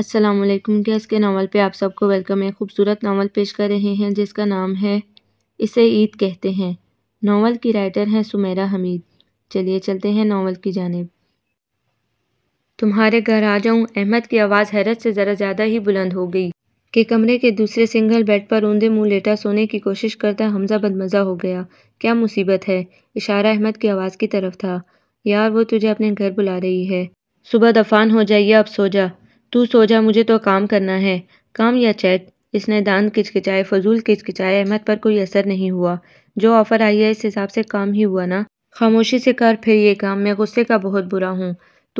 अस्सलाम वालेकुम टी के नावल पे आप सबको वेलकम है खूबसूरत नावल पेश कर रहे हैं जिसका नाम है इसे ईद कहते हैं नावल की राइटर हैं सुमेरा हमीद चलिए चलते हैं नावल की जानब तुम्हारे घर आ जाऊं अहमद की आवाज़ हैरत से ज़रा ज़्यादा ही बुलंद हो गई कि कमरे के दूसरे सिंगल बेड पर ऊंधे मुंह लेटा सोने की कोशिश करता हमजा बदमज़ा हो गया क्या मुसीबत है इशारा अहमद की आवाज़ की तरफ था यार वो तुझे अपने घर बुला रही है सुबह दफान हो जाइए अब सो जा तू सो जा मुझे तो काम करना है काम या चैट इसने दांत किचकिचाए फजूल किचकिचाए अहमद पर कोई असर नहीं हुआ जो ऑफ़र आई है इस हिसाब से काम ही हुआ ना खामोशी से कर फिर ये काम मैं गुस्से का बहुत बुरा हूँ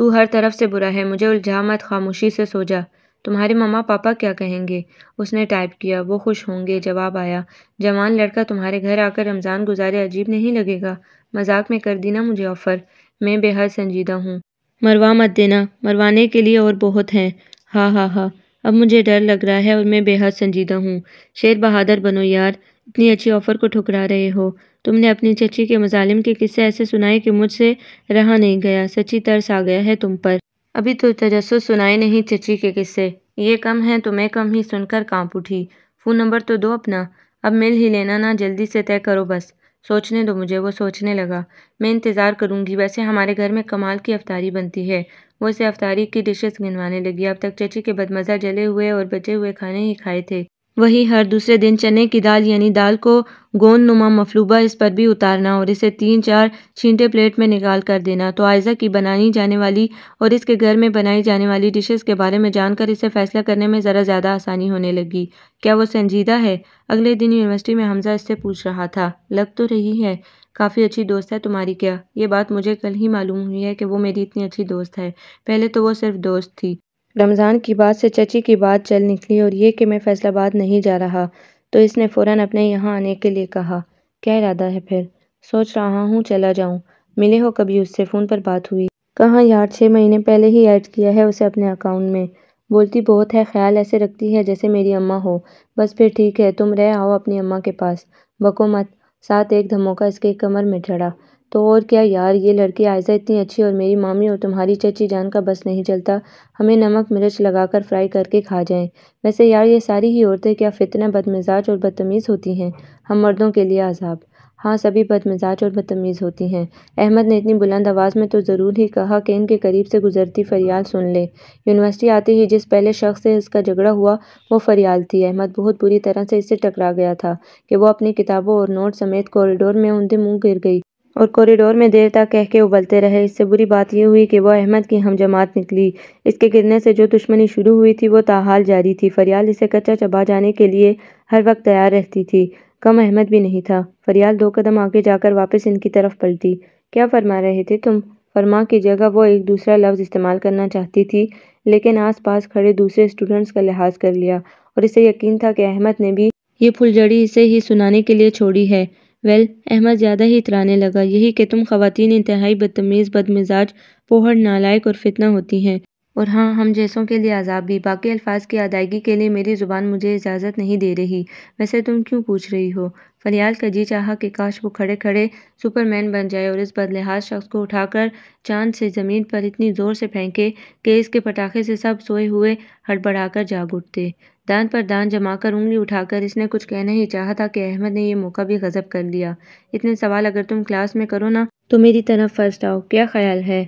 तू हर तरफ से बुरा है मुझे उलझा मत खामोशी से सो जा तुम्हारे मम्मा पापा क्या कहेंगे उसने टाइप किया वो खुश होंगे जवाब आया जवान लड़का तुम्हारे घर आकर रमज़ान गुजारे अजीब नहीं लगेगा मजाक में कर दी ना मुझे ऑफ़र मैं बेहद संजीदा हूँ मरवा मत देना मरवाने के लिए और बहुत हैं हाँ हाँ हाँ अब मुझे डर लग रहा है और मैं बेहद संजीदा हूँ शेर बहादुर बनो यार इतनी अच्छी ऑफ़र को ठुकरा रहे हो तुमने अपनी चची के मजालिम के किस्से ऐसे सुनाए कि मुझसे रहा नहीं गया सच्ची तरस आ गया है तुम पर अभी तो तजस सुनाए नहीं चची के किस्से ये कम है तो मैं कम ही सुनकर कांप उठी फ़ोन नंबर तो दो अपना अब मिल ही लेना ना जल्दी से तय करो बस सोचने दो मुझे वो सोचने लगा मैं इंतज़ार करूँगी वैसे हमारे घर में कमाल की अफतारी बनती है वो उसे अफ्तारी की डिशेस गिनवाने लगी अब तक चची के बदमज़ा जले हुए और बचे हुए खाने ही खाए थे वहीं हर दूसरे दिन चने की दाल यानी दाल को गोंद नुमा मफलूबा इस पर भी उतारना और इसे तीन चार छींटे प्लेट में निकाल कर देना तो आयजा की बनाई जाने वाली और इसके घर में बनाई जाने वाली डिशेस के बारे में जानकर इसे फैसला करने में ज़रा ज़्यादा आसानी होने लगी क्या वो संजीदा है अगले दिन यूनिवर्सिटी में हमजा इससे पूछ रहा था लग तो रही है काफ़ी अच्छी दोस्त है तुम्हारी क्या ये बात मुझे कल ही मालूम हुई है कि वो मेरी इतनी अच्छी दोस्त है पहले तो वो सिर्फ दोस्त थी रमज़ान की बात से चची की बात चल निकली और ये कि मैं फ़ैसलाबाद नहीं जा रहा तो इसने फ़ौरन अपने यहाँ आने के लिए कहा क्या इरादा है फिर सोच रहा हूँ चला जाऊँ मिले हो कभी उससे फ़ोन पर बात हुई कहाँ यार छः महीने पहले ही ऐड किया है उसे अपने अकाउंट में बोलती बहुत है ख्याल ऐसे रखती है जैसे मेरी अम्मा हो बस फिर ठीक है तुम रह आओ अपनी अम्मा के पास बको मत साथ एक धमोका इसके कमर में चढ़ा तो और क्या यार ये लड़की आयजा इतनी अच्छी और मेरी मामी और तुम्हारी चची जान का बस नहीं चलता हमें नमक मिर्च लगाकर फ्राई करके खा जाएं वैसे यार ये सारी ही औरतें क्या फितना बदमिजाज और बदतमीज़ होती हैं हम मर्दों के लिए आज़ाब हाँ सभी बदमिजाज और बदतमीज़ होती हैं अहमद ने इतनी बुलंद आवाज़ में तो ज़रूर ही कहा कि इनके करीब से गुजरती फरियाल सुन ले यूनिवर्सिटी आते ही जिस पहले शख्स से इसका झगड़ा हुआ वो फरियाल थी अहमद बहुत बुरी तरह से इससे टकरा गया था कि वो अपनी किताबों और नोट समेत कॉरिडोर में उनके मुंह गिर गई और कॉरिडोर में देर तक कह के उबलते रहे इससे बुरी बात यह हुई कि वह अहमद की हम जमात निकली इसके गिरने से जो दुश्मनी शुरू हुई थी वो ताहाल जारी थी फरियाल इसे कच्चा चबा जाने के लिए हर वक्त तैयार रहती थी कम अहमद भी नहीं था फरियाल दो कदम आगे जाकर वापस इनकी तरफ पलटी क्या फरमा रहे थे तुम फरमा की जगह वो एक दूसरा लफ्ज़ इस्तेमाल करना चाहती थी लेकिन पास खड़े दूसरे स्टूडेंट्स का लिहाज कर लिया और इसे यकीन था कि अहमद ने भी ये फुलझड़ी इसे ही सुनाने के लिए छोड़ी है वेल अहमद ज़्यादा ही इतराने लगा यही कि तुम खातन इंतहाई बदतमीज़ बदमिजाज पोहड़ नालायक और फितना होती हैं और हाँ हम जैसों के लिए आज़ाब भी बाकी अल्फाज की अदायगी के लिए मेरी ज़ुबान मुझे इजाज़त नहीं दे रही वैसे तुम क्यों पूछ रही हो फरियाल का जी चाहा कि काश वो खड़े खड़े सुपरमैन बन जाए और इस बदलेहाज शख्स को उठाकर चांद से ज़मीन पर इतनी ज़ोर से फेंके कि इसके पटाखे से सब सोए हुए हड़बड़ाकर जाग उठते दांत पर दान जमाकर उंगली उठाकर इसने कुछ कहना ही चाहा था कि अहमद ने यह मौका भी गजब कर लिया इतने सवाल अगर तुम क्लास में करो ना तो मेरी तरफ फर्स्ट आओ क्या ख्याल है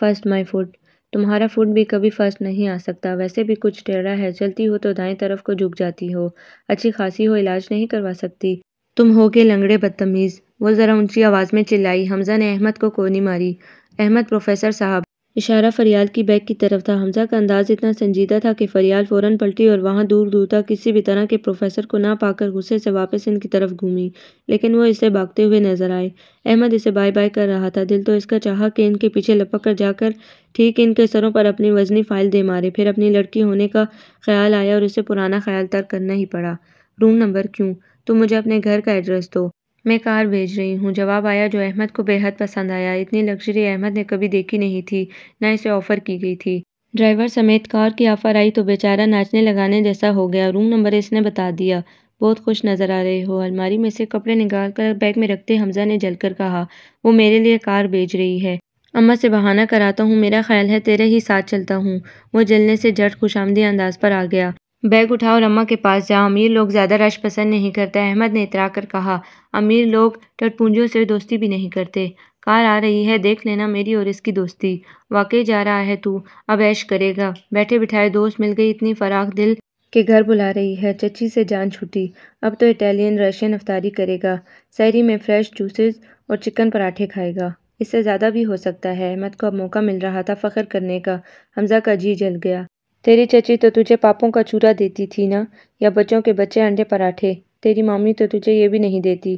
फर्स्ट माई फूड तुम्हारा फूड भी कभी फर्स्ट नहीं आ सकता वैसे भी कुछ टेढ़ा है चलती हो तो दाएं तरफ को झुक जाती हो अच्छी खासी हो इलाज नहीं करवा सकती तुम हो गए लंगड़े बदतमीज़ वो ज़रा ऊंची आवाज़ में चिल्लाई हमजा ने अहमद को कोनी मारी अहमद प्रोफेसर साहब इशारा फरियाल की बैग की तरफ था हमजा का अंदाज इतना संजीदा था कि फरियाल फ़ौरन पलटी और वहाँ दूर दूर तक किसी भी तरह के प्रोफेसर को ना पाकर गुस्से से वापस इनकी तरफ घूमी लेकिन वो इसे भागते हुए नजर आए अहमद इसे बाय बाय कर रहा था दिल तो इसका चाहा कि इनके पीछे लपक कर जाकर ठीक इनके सरों पर अपनी वजनी फाइल दे मारे फिर अपनी लड़की होने का ख्याल आया और इसे पुराना ख्याल तर करना ही पड़ा रूम नंबर क्यों तुम मुझे अपने घर का एड्रेस दो मैं कार भेज रही हूँ जवाब आया जो अहमद को बेहद पसंद आया इतनी लग्जरी अहमद ने कभी देखी नहीं थी ना इसे ऑफ़र की गई थी ड्राइवर समेत कार की ऑफ़र आई तो बेचारा नाचने लगाने जैसा हो गया रूम नंबर इसने बता दिया बहुत खुश नज़र आ रहे हो अलमारी में से कपड़े निकाल कर बैग में रखते हमजा ने जलकर कहा वो मेरे लिए कार भेज रही है अम्मा से बहाना कराता हूँ मेरा ख्याल है तेरे ही साथ चलता हूँ वो जलने से जट खुशामदी अंदाज पर आ गया बैग उठाओ रम्मा के पास जाओ अमीर लोग ज़्यादा रश पसंद नहीं करते अहमद ने इतरा कर कहा अमीर लोग टटपूंजों से दोस्ती भी नहीं करते कार आ रही है देख लेना मेरी और इसकी दोस्ती वाकई जा रहा है तू अब ऐश करेगा बैठे बिठाए दोस्त मिल गई इतनी फराख दिल के घर बुला रही है चची से जान छूटी अब तो इटालियन रशियन अफ्तारी करेगा शहरी में फ्रेश जूसेस और चिकन पराठे खाएगा इससे ज़्यादा भी हो सकता है अहमद को अब मौका मिल रहा था फ़ख्र करने का हमजा का जी जल गया तेरी चची तो तुझे पापों का चूरा देती थी ना या बच्चों के बच्चे अंडे पराठे तेरी मामी तो तुझे ये भी नहीं देती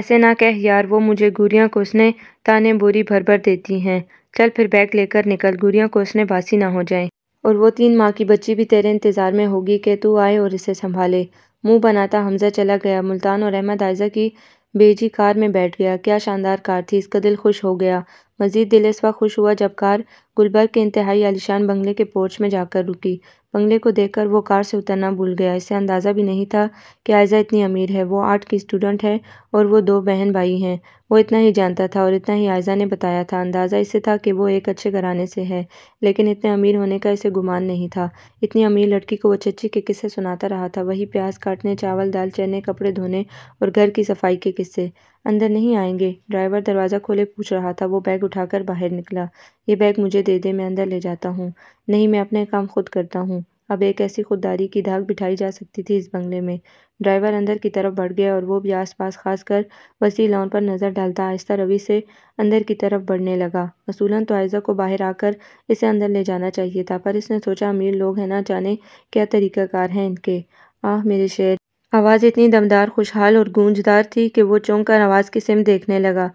ऐसे ना कह यार वो मुझे गुड़ियाँ कोसने ताने बोरी भर भर देती हैं चल फिर बैग लेकर निकल गुड़ियाँ कोसने बासी ना हो जाए और वो तीन माँ की बच्ची भी तेरे इंतज़ार में होगी कि तू आए और इसे संभाले मुंह बनाता हमजा चला गया मुल्तान और अहमद आयजा की बेजी कार में बैठ गया। क्या शानदार कार थी। इसका दिल खुश हो गया। मजीद दिल इस वक्त खुश हुआ जब कार गुलबर्ग के इंतहाई आलिशान बंगले के पोर्च में जाकर रुकी। बंगले को देखकर वो कार से उतरना भूल गया। इसे अंदाजा भी नहीं था कि आयजा इतनी अमीर है। वो आर्ट की स्टूडेंट है और वो दो बहन-भाई हैं। वो इतना ही जानता था और इतना ही आयजा ने बताया था। अंदाजा इसे था कि वो एक अच्छे घराने से है, लेकिन इतने अमीर होने का इसे गुमान नहीं था। इतनी अमीर लड़की को वो चची के किस्से सुनाता रहा था। वही प्याज काटने, चावल दाल चढ़ने, कपड़े धोने और घर की सफाई के किस्से। अंदर नहीं आएंगे ड्राइवर दरवाज़ा खोले पूछ रहा था वो बैग उठाकर बाहर निकला ये बैग मुझे दे दे मैं अंदर ले जाता हूँ नहीं मैं अपने काम खुद करता हूँ अब एक ऐसी खुददारी की धाक बिठाई जा सकती थी इस बंगले में ड्राइवर अंदर की तरफ बढ़ गया और वो भी आसपास खासकर वसी लॉन पर नज़र डालता आहिस्ता रवि से अंदर की तरफ बढ़ने लगा असूलन तो आयजा को बाहर आकर इसे अंदर ले जाना चाहिए था पर इसने सोचा अमीर लोग हैं ना जाने क्या तरीक़ाकार हैं इनके आह मेरे शेर आवाज़ इतनी दमदार खुशहाल और गूंजदार थी कि वो चौंक कर आवाज़ की सिम देखने लगा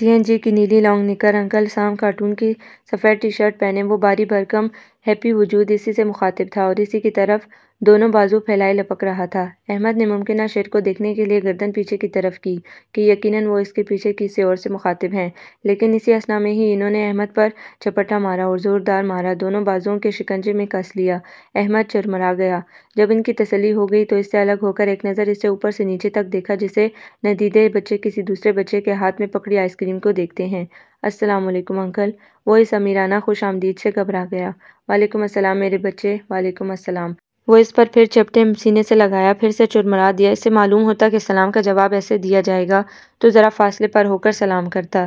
डी एन जी की नीली लॉन्ग निकर अंकल शाम कार्टून की सफ़ेद टी शर्ट पहने वो बारी भरकम हैप्पी वजूद इसी से मुखातिब था और इसी की तरफ दोनों बाजू फैलाए लपक रहा था अहमद ने मुमकिन शेर को देखने के लिए गर्दन पीछे की तरफ की कि यकीनन वो इसके पीछे किसी और से मुखातिब हैं लेकिन इसी असना में ही इन्होंने अहमद पर चपटा मारा और ज़ोरदार मारा दोनों बाजुओं के शिकंजे में कस लिया अहमद चरमरा गया जब इनकी तसली हो गई तो इससे अलग होकर एक नज़र इससे ऊपर से नीचे तक देखा जिसे नदीदे बच्चे किसी दूसरे बच्चे के हाथ में पकड़ी आइसक्रीम को देखते हैं असलम अंकल वो इस अमीराना खुश आमदीद से घबरा गया वालेकुम अस्सलाम मेरे बच्चे वालेकुम अस्सलाम वो इस पर फिर चपटे सीने से लगाया फिर से चुरमरा दिया इससे मालूम होता कि सलाम का जवाब ऐसे दिया जाएगा तो ज़रा फासले पर होकर सलाम करता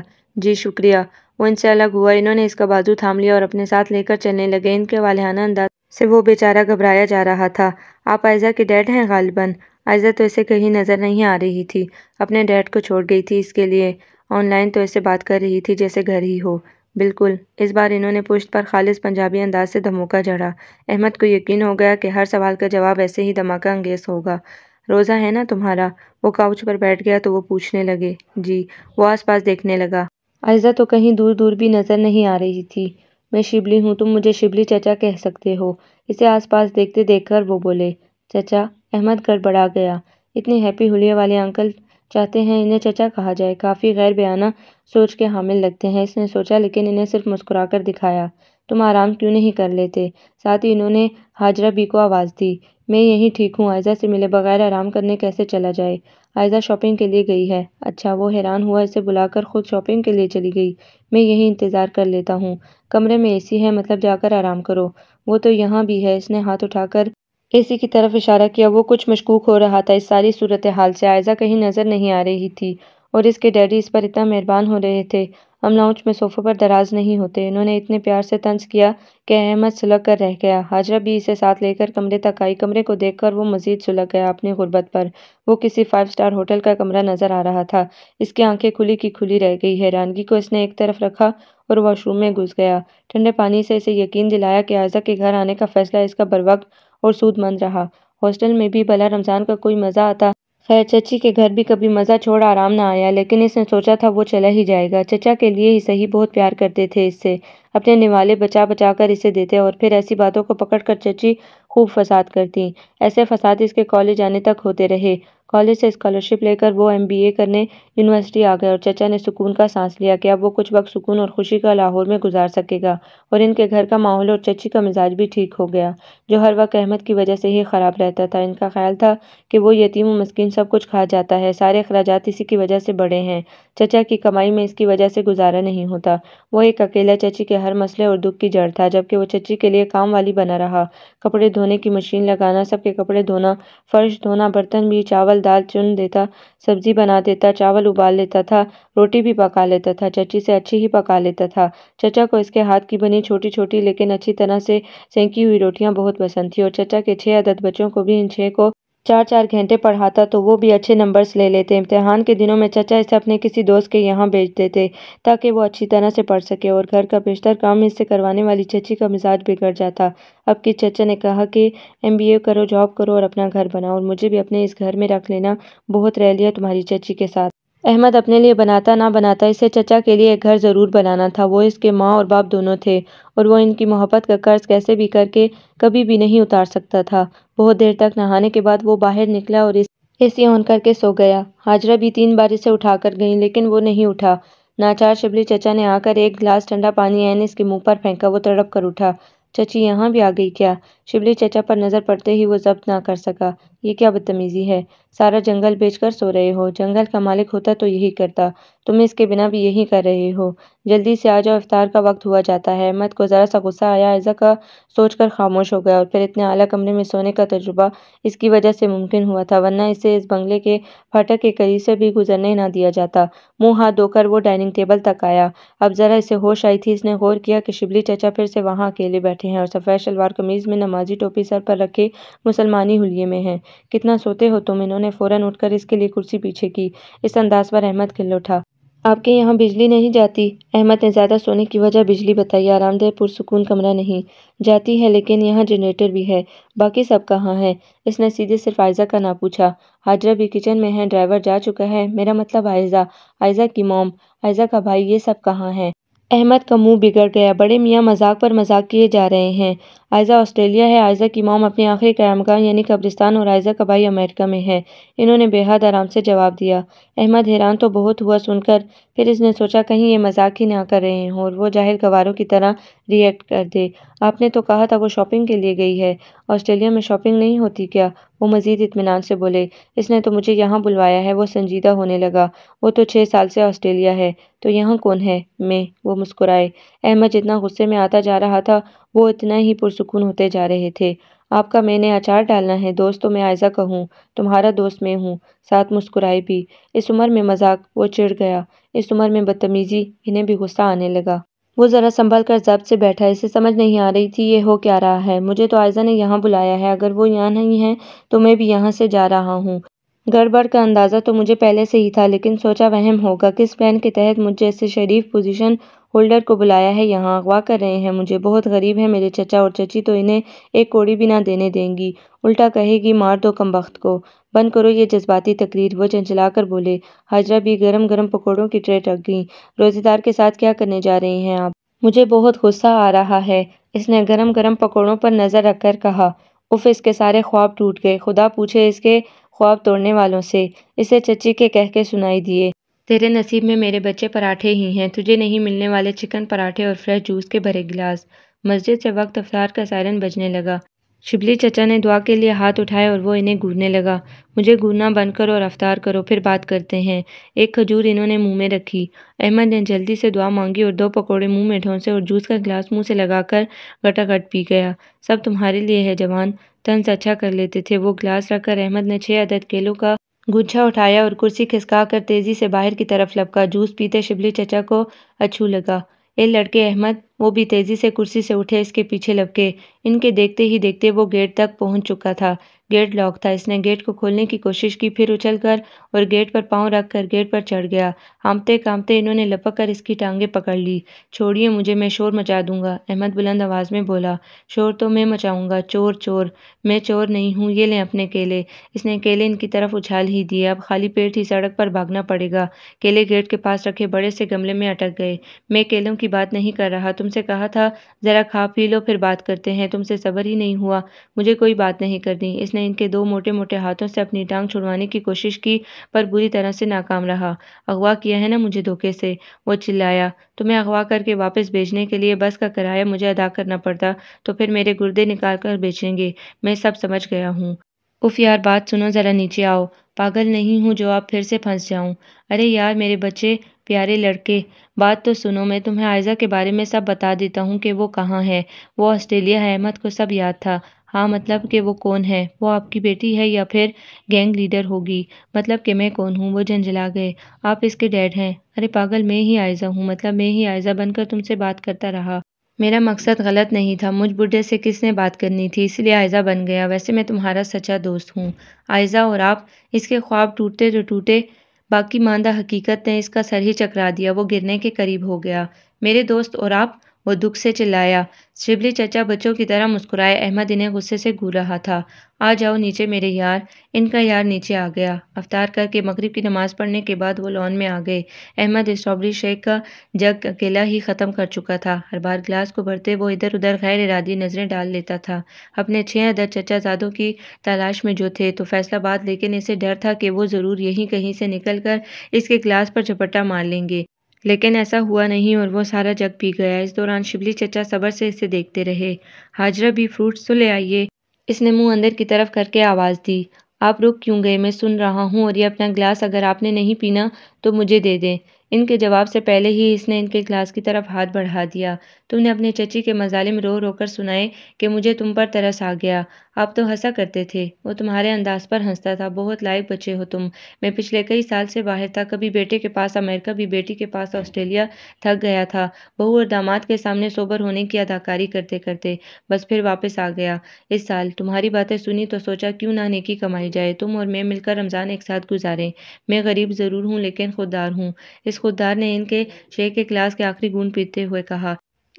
जी शुक्रिया वो इनसे अलग हुआ इन्होंने इसका बाजू थाम लिया और अपने साथ लेकर चलने लगे इनके वालहाना अंदाज से वो बेचारा घबराया जा रहा था आप आयजा के डैड हैं गालिबन आयजा तो इसे कहीं नज़र नहीं आ रही थी अपने डैड को छोड़ गई थी इसके लिए ऑनलाइन तो ऐसे बात कर रही थी जैसे घर ही हो बिल्कुल इस बार इन्होंने पुष्ट पर खालिज पंजाबी अंदाज से धमोका जड़ा अहमद को यकीन हो गया कि हर सवाल का जवाब ऐसे ही धमाका अंगेज होगा रोज़ा है ना तुम्हारा वो काउच पर बैठ गया तो वो पूछने लगे जी वो आसपास देखने लगा आयजा तो कहीं दूर दूर भी नज़र नहीं आ रही थी मैं शिबली हूँ तुम मुझे शिबली चचा कह सकते हो इसे आसपास देखते देखकर वो बोले चचा अहमद गड़बड़ा गया इतने हैप्पी हुलिया वाले अंकल चाहते हैं इन्हें चचा कहा जाए काफ़ी गैर बयाना सोच के हामिल लगते हैं इसने सोचा लेकिन इन्हें सिर्फ मुस्कुरा कर दिखाया तुम आराम क्यों नहीं कर लेते साथ ही इन्होंने हाजरा बी को आवाज़ दी मैं यहीं ठीक हूँ आयजा से मिले बगैर आराम करने कैसे चला जाए आयजा शॉपिंग के लिए गई है अच्छा वो हैरान हुआ इसे बुलाकर खुद शॉपिंग के लिए चली गई मैं यहीं इंतज़ार कर लेता हूँ कमरे में ए है मतलब जाकर आराम करो वो तो यहाँ भी है इसने हाथ उठाकर एसी की तरफ इशारा किया वो कुछ मशकूक हो रहा था इस सारी सूरत हाल से आयजा कहीं नज़र नहीं आ रही थी और इसके डैडी इस पर इतना मेहरबान हो रहे थे हम लाउंज में सोफ़ों पर दराज नहीं होते इन्होंने इतने प्यार से तंज किया कि अहमद सुलग कर रह गया हाजरा भी इसे साथ लेकर कमरे तक आई कमरे को देखकर वो मजीद सुलग गया अपनी गुर्बत पर वो किसी फाइव स्टार होटल का कमरा नज़र आ रहा था इसकी आंखें खुली की खुली रह गई हैरानगी को इसने एक तरफ रखा और वॉशरूम में घुस गया ठंडे पानी से इसे यकीन दिलाया कि आयजा के घर आने का फैसला इसका बरवक्त और सूदमंद रहा हॉस्टल में भी भला रमज़ान का कोई मज़ा आता खैर चची के घर भी कभी मज़ा छोड़ आराम ना आया लेकिन इसने सोचा था वो चला ही जाएगा चचा के लिए ही सही बहुत प्यार करते थे इससे अपने निवाले बचा बचा कर इसे देते और फिर ऐसी बातों को पकड़ कर चची खूब फसाद करती ऐसे फसाद इसके कॉलेज आने तक होते रहे कॉलेज से स्कॉलरशिप लेकर वो एमबीए करने यूनिवर्सिटी आ गए और चचा ने सुकून का सांस लिया कि अब वो कुछ वक्त सुकून और खुशी का लाहौर में गुजार सकेगा और इनके घर का माहौल और चची का मिजाज भी ठीक हो गया जो हर वक्त अहमद की वजह से ही ख़राब रहता था इनका ख्याल था कि वो यतीम व मस्किन सब कुछ खा जाता है सारे अखराज इसी की वजह से बड़े हैं चचा की कमाई में इसकी वजह से गुजारा नहीं होता वो एक अकेला चची के हर मसले और दुख की जड़ था जबकि वो चची के लिए काम वाली बना रहा कपड़े धोने की मशीन लगाना सबके कपड़े धोना फर्श धोना बर्तन भी चावल चावल दाल चुन देता सब्जी बना देता चावल उबाल लेता था रोटी भी पका लेता था चची से अच्छी ही पका लेता था चचा को इसके हाथ की बनी छोटी छोटी लेकिन अच्छी तरह से सेंकी हुई रोटियां बहुत पसंद थी और चचा के छह आदत बच्चों को भी इन छह को चार चार घंटे पढ़ाता तो वो भी अच्छे नंबर्स ले लेते इम्तहान के दिनों में चाचा इसे अपने किसी दोस्त के यहाँ भेज देते ताकि वो अच्छी तरह से पढ़ सके और घर का बेशतर काम इससे करवाने वाली चची का मिजाज बिगड़ जाता अब कि चचा ने कहा कि एम बी ए करो जॉब करो और अपना घर बनाओ और मुझे भी अपने इस घर में रख लेना बहुत रह लिया तुम्हारी चची के साथ अहमद अपने लिए बनाता ना बनाता इसे चचा के लिए एक घर ज़रूर बनाना था वो इसके माँ और बाप दोनों थे और वो इनकी मोहब्बत का कर्ज कैसे भी करके कभी भी नहीं उतार सकता था बहुत देर तक नहाने के बाद वो बाहर निकला और ए सी ऑन करके सो गया हाजरा भी तीन बार इसे उठा कर गई लेकिन वो नहीं उठा नाचार शबली चचा ने आकर एक गिलास ठंडा पानी एन इसके मुंह पर फेंका वो तड़प कर उठा चची यहाँ भी आ गई क्या शिबली चचा पर नज़र पड़ते ही वो जब्त ना कर सका ये क्या बदतमीज़ी है सारा जंगल बेचकर सो रहे हो जंगल का मालिक होता तो यही करता तुम इसके बिना भी यही कर रहे हो जल्दी से आ जाओ इफ्तार का वक्त हुआ जाता है मत को ज़रा सा गुस्सा आया ऐजा का सोच कर खामोश हो गया और फिर इतने आला कमरे में सोने का तजुर्बा इसकी वजह से मुमकिन हुआ था वरना इसे इस बंगले के फाटक के करीब से भी गुजरने ना दिया जाता मुंह हाथ धोकर वो डाइनिंग टेबल तक आया अब ज़रा इसे होश आई थी इसने गौर किया कि शिबली चचा फिर से वहाँ अकेले बैठे हैं और सफ़ेद शलवार कमीज़ में नमाजी टोपी सर पर रखे मुसलमानी हुए में हैं कितना सोते हो तुम इन्होंने फ़ौरन उठकर इसके लिए कुर्सी पीछे की इस अंदाज पर अहमद खिल उठा आपके यहाँ बिजली नहीं जाती अहमद ने ज़्यादा सोने की वजह बिजली बताई आरामदेह पुरसकून कमरा नहीं जाती है लेकिन यहाँ जनरेटर भी है बाकी सब कहाँ है इसने सीधे सिर्फ आयजा का ना पूछा हाजरा भी किचन में है ड्राइवर जा चुका है मेरा मतलब आयजा आयजा की मोम आयजा का भाई ये सब कहाँ है अहमद का मुंह बिगड़ गया बड़े मियाँ मजाक पर मजाक किए जा रहे हैं आयजा ऑस्ट्रेलिया है आयजा की मोम अपने आखिरी क्यामगाह यानी कब्रिस्तान और आयजा का भाई अमेरिका में है इन्होंने बेहद आराम से जवाब दिया अहमद हैरान तो बहुत हुआ सुनकर फिर इसने सोचा कहीं ये मजाक ही ना कर रहे हों और वो जाहिर गवारों की तरह रिएक्ट कर दे आपने तो कहा था वो शॉपिंग के लिए गई है ऑस्ट्रेलिया में शॉपिंग नहीं होती क्या वो मजीद इतमान से बोले इसने तो मुझे यहाँ बुलवाया है वो संजीदा होने लगा वो तो छः साल से ऑस्ट्रेलिया है तो यहाँ कौन है मैं वो मुस्कुराए अहमद जितना गुस्से में आता जा रहा था वो इतना ही पुरसकून होते जा रहे थे आपका मैंने अचार डालना है दोस्त तो मैं आयजा कहूँ तुम्हारा दोस्त मैं हूँ साथ मुस्कुराई भी इस उम्र में मजाक वो चिढ़ गया इस उम्र में बदतमीजी इन्हें भी गुस्सा आने लगा वो ज़रा संभल कर जब से बैठा इसे समझ नहीं आ रही थी ये हो क्या रहा है मुझे तो आयजा ने यहाँ बुलाया है अगर वो यहाँ नहीं है तो मैं भी यहाँ से जा रहा हूँ गड़बड़ का अंदाज़ा तो मुझे पहले से ही था लेकिन सोचा वहम होगा किस प्लान के तहत मुझे ऐसे शरीफ पोजीशन होल्डर को बुलाया है यहाँ अगवा कर रहे हैं मुझे बहुत गरीब है मेरे चचा और चची तो इन्हें एक कोड़ी भी ना देने देंगी उल्टा कहेगी मार दो वक्त को बंद करो ये जज्बाती तकरीर वो चंचलाकर बोले हाजरा भी गर्म गर्म पकौड़ों की ट्रे रख गई रोज़ेदार के साथ क्या करने जा रही हैं आप मुझे बहुत गुस्सा आ रहा है इसने गर्म गर्म पकौड़ों पर नज़र रखकर कहा उफ इसके सारे ख्वाब टूट गए खुदा पूछे इसके ख्वाब तोड़ने वालों से इसे चची के कह के सुनाई दिए तेरे नसीब में मेरे बच्चे पराठे ही हैं तुझे नहीं मिलने वाले चिकन पराठे और फ्रेश जूस के भरे गिलास मस्जिद से वक्त अफसार का सायरन बजने लगा शिबली चचा ने दुआ के लिए हाथ उठाए और वो इन्हें घूरने लगा मुझे घूरना बंद करो और अफ्तार करो फिर बात करते हैं एक खजूर इन्होंने मुंह में रखी अहमद ने जल्दी से दुआ मांगी और दो पकोड़े मुंह में ठोंसे और जूस का गिलास मुंह से लगाकर गटागट पी गया सब तुम्हारे लिए है जवान तंस अच्छा कर लेते थे वो गिलास रखकर अहमद ने छः अदद केलों का गुच्छा उठाया और कुर्सी खिसका कर तेजी से बाहर की तरफ लपका जूस पीते शिबली चचा को अछू लगा ए लड़के अहमद वो भी तेज़ी से कुर्सी से उठे इसके पीछे लपके इनके देखते ही देखते वो गेट तक पहुंच चुका था गेट लॉक था इसने गेट को खोलने की कोशिश की फिर उछलकर और गेट पर पांव रखकर गेट पर चढ़ गया कांपते कांपते इन्होंने लपक कर इसकी टांगें पकड़ ली छोड़िए मुझे मैं शोर मचा दूंगा अहमद बुलंद आवाज़ में बोला शोर तो मैं मचाऊंगा चोर चोर मैं चोर नहीं हूँ ये लें अपने केले इसने केले इनकी तरफ उछाल ही दिए अब खाली पेट ही सड़क पर भागना पड़ेगा केले गेट के पास रखे बड़े से गमले में अटक गए मैं केलों की बात नहीं कर रहा तुम तुमसे कहा था ज़रा खा पी लो फिर बात करते हैं तुमसे सबर ही नहीं हुआ मुझे कोई बात नहीं करनी इसने इनके दो मोटे मोटे हाथों से अपनी टांग छुड़वाने की कोशिश की पर बुरी तरह से नाकाम रहा अगवा किया है ना मुझे धोखे से वो चिल्लाया तुम्हें अगवा करके वापस भेजने के लिए बस का किराया मुझे अदा करना पड़ता तो फिर मेरे गुर्दे निकाल कर बेचेंगे मैं सब समझ गया हूँ उफ यार बात सुनो ज़रा नीचे आओ पागल नहीं हूँ जो आप फिर से फंस जाऊँ अरे यार मेरे बच्चे प्यारे लड़के बात तो सुनो मैं तुम्हें आयज़ा के बारे में सब बता देता हूँ कि वो कहाँ है वो ऑस्ट्रेलिया है अहमद को सब याद था हाँ मतलब कि वो कौन है वो आपकी बेटी है या फिर गैंग लीडर होगी मतलब कि मैं कौन हूँ वो झंझला गए आप इसके डैड हैं अरे पागल मैं ही आयज़ा हूँ मतलब मैं ही आयज़ा बनकर तुमसे बात करता रहा मेरा मकसद गलत नहीं था मुझ बुढ़े से किसने बात करनी थी इसलिए आयज़ा बन गया वैसे मैं तुम्हारा सच्चा दोस्त हूँ आयज़ा और आप इसके ख्वाब टूटते तो टूटे बाकी मानदा हकीकत ने इसका सर ही चकरा दिया वो गिरने के करीब हो गया मेरे दोस्त और आप वो दुख से चिल्लाया शिबली चचा बच्चों की तरह मुस्कुराए अहमद इन्हें गुस्से से घूर रहा था आ जाओ नीचे मेरे यार इनका यार नीचे आ गया अवतार करके मगरिब की नमाज़ पढ़ने के बाद वो लॉन में आ गए अहमद स्ट्रॉबेरी शेक का जग अकेला ही ख़त्म कर चुका था हर बार गिलास को भरते वो इधर उधर गैर इरादी नज़रें डाल लेता था अपने छः अदर चचा जादों की तलाश में जो थे तो फैसला बाद लेकिन इसे डर था कि वो ज़रूर यहीं कहीं से निकल कर इसके गिलास पर झपट्टा मार लेंगे लेकिन ऐसा हुआ नहीं और वो सारा जग पी गया इस दौरान शिबली चचा सबर से इसे देखते रहे हाजरा भी फ्रूट्स तो ले आइए इसने मुंह अंदर की तरफ करके आवाज़ दी आप रुक क्यों गए मैं सुन रहा हूँ और ये अपना गिलास अगर आपने नहीं पीना तो मुझे दे दें इनके जवाब से पहले ही इसने इनके ग्लास की तरफ हाथ बढ़ा दिया तुमने अपने चची के मजालिम रो रो कर सुनाए कि मुझे तुम पर तरस आ गया आप तो हंसा करते थे वो तुम्हारे अंदाज पर हंसता था बहुत लायक बच्चे हो तुम मैं पिछले कई साल से बाहर था कभी बेटे के पास अमेरिका भी बेटी के पास ऑस्ट्रेलिया थक गया था बहू और दामाद के सामने सोबर होने की अदाकारी करते करते बस फिर वापस आ गया इस साल तुम्हारी बातें सुनी तो सोचा क्यों ना नेकी कमाई जाए तुम और मैं मिलकर रमज़ान एक साथ गुजारें मैं गरीब ज़रूर हूँ लेकिन खुददार हूँ इस खुददार ने इनके शेख के गिलास के आखिरी गूंद पीते हुए कहा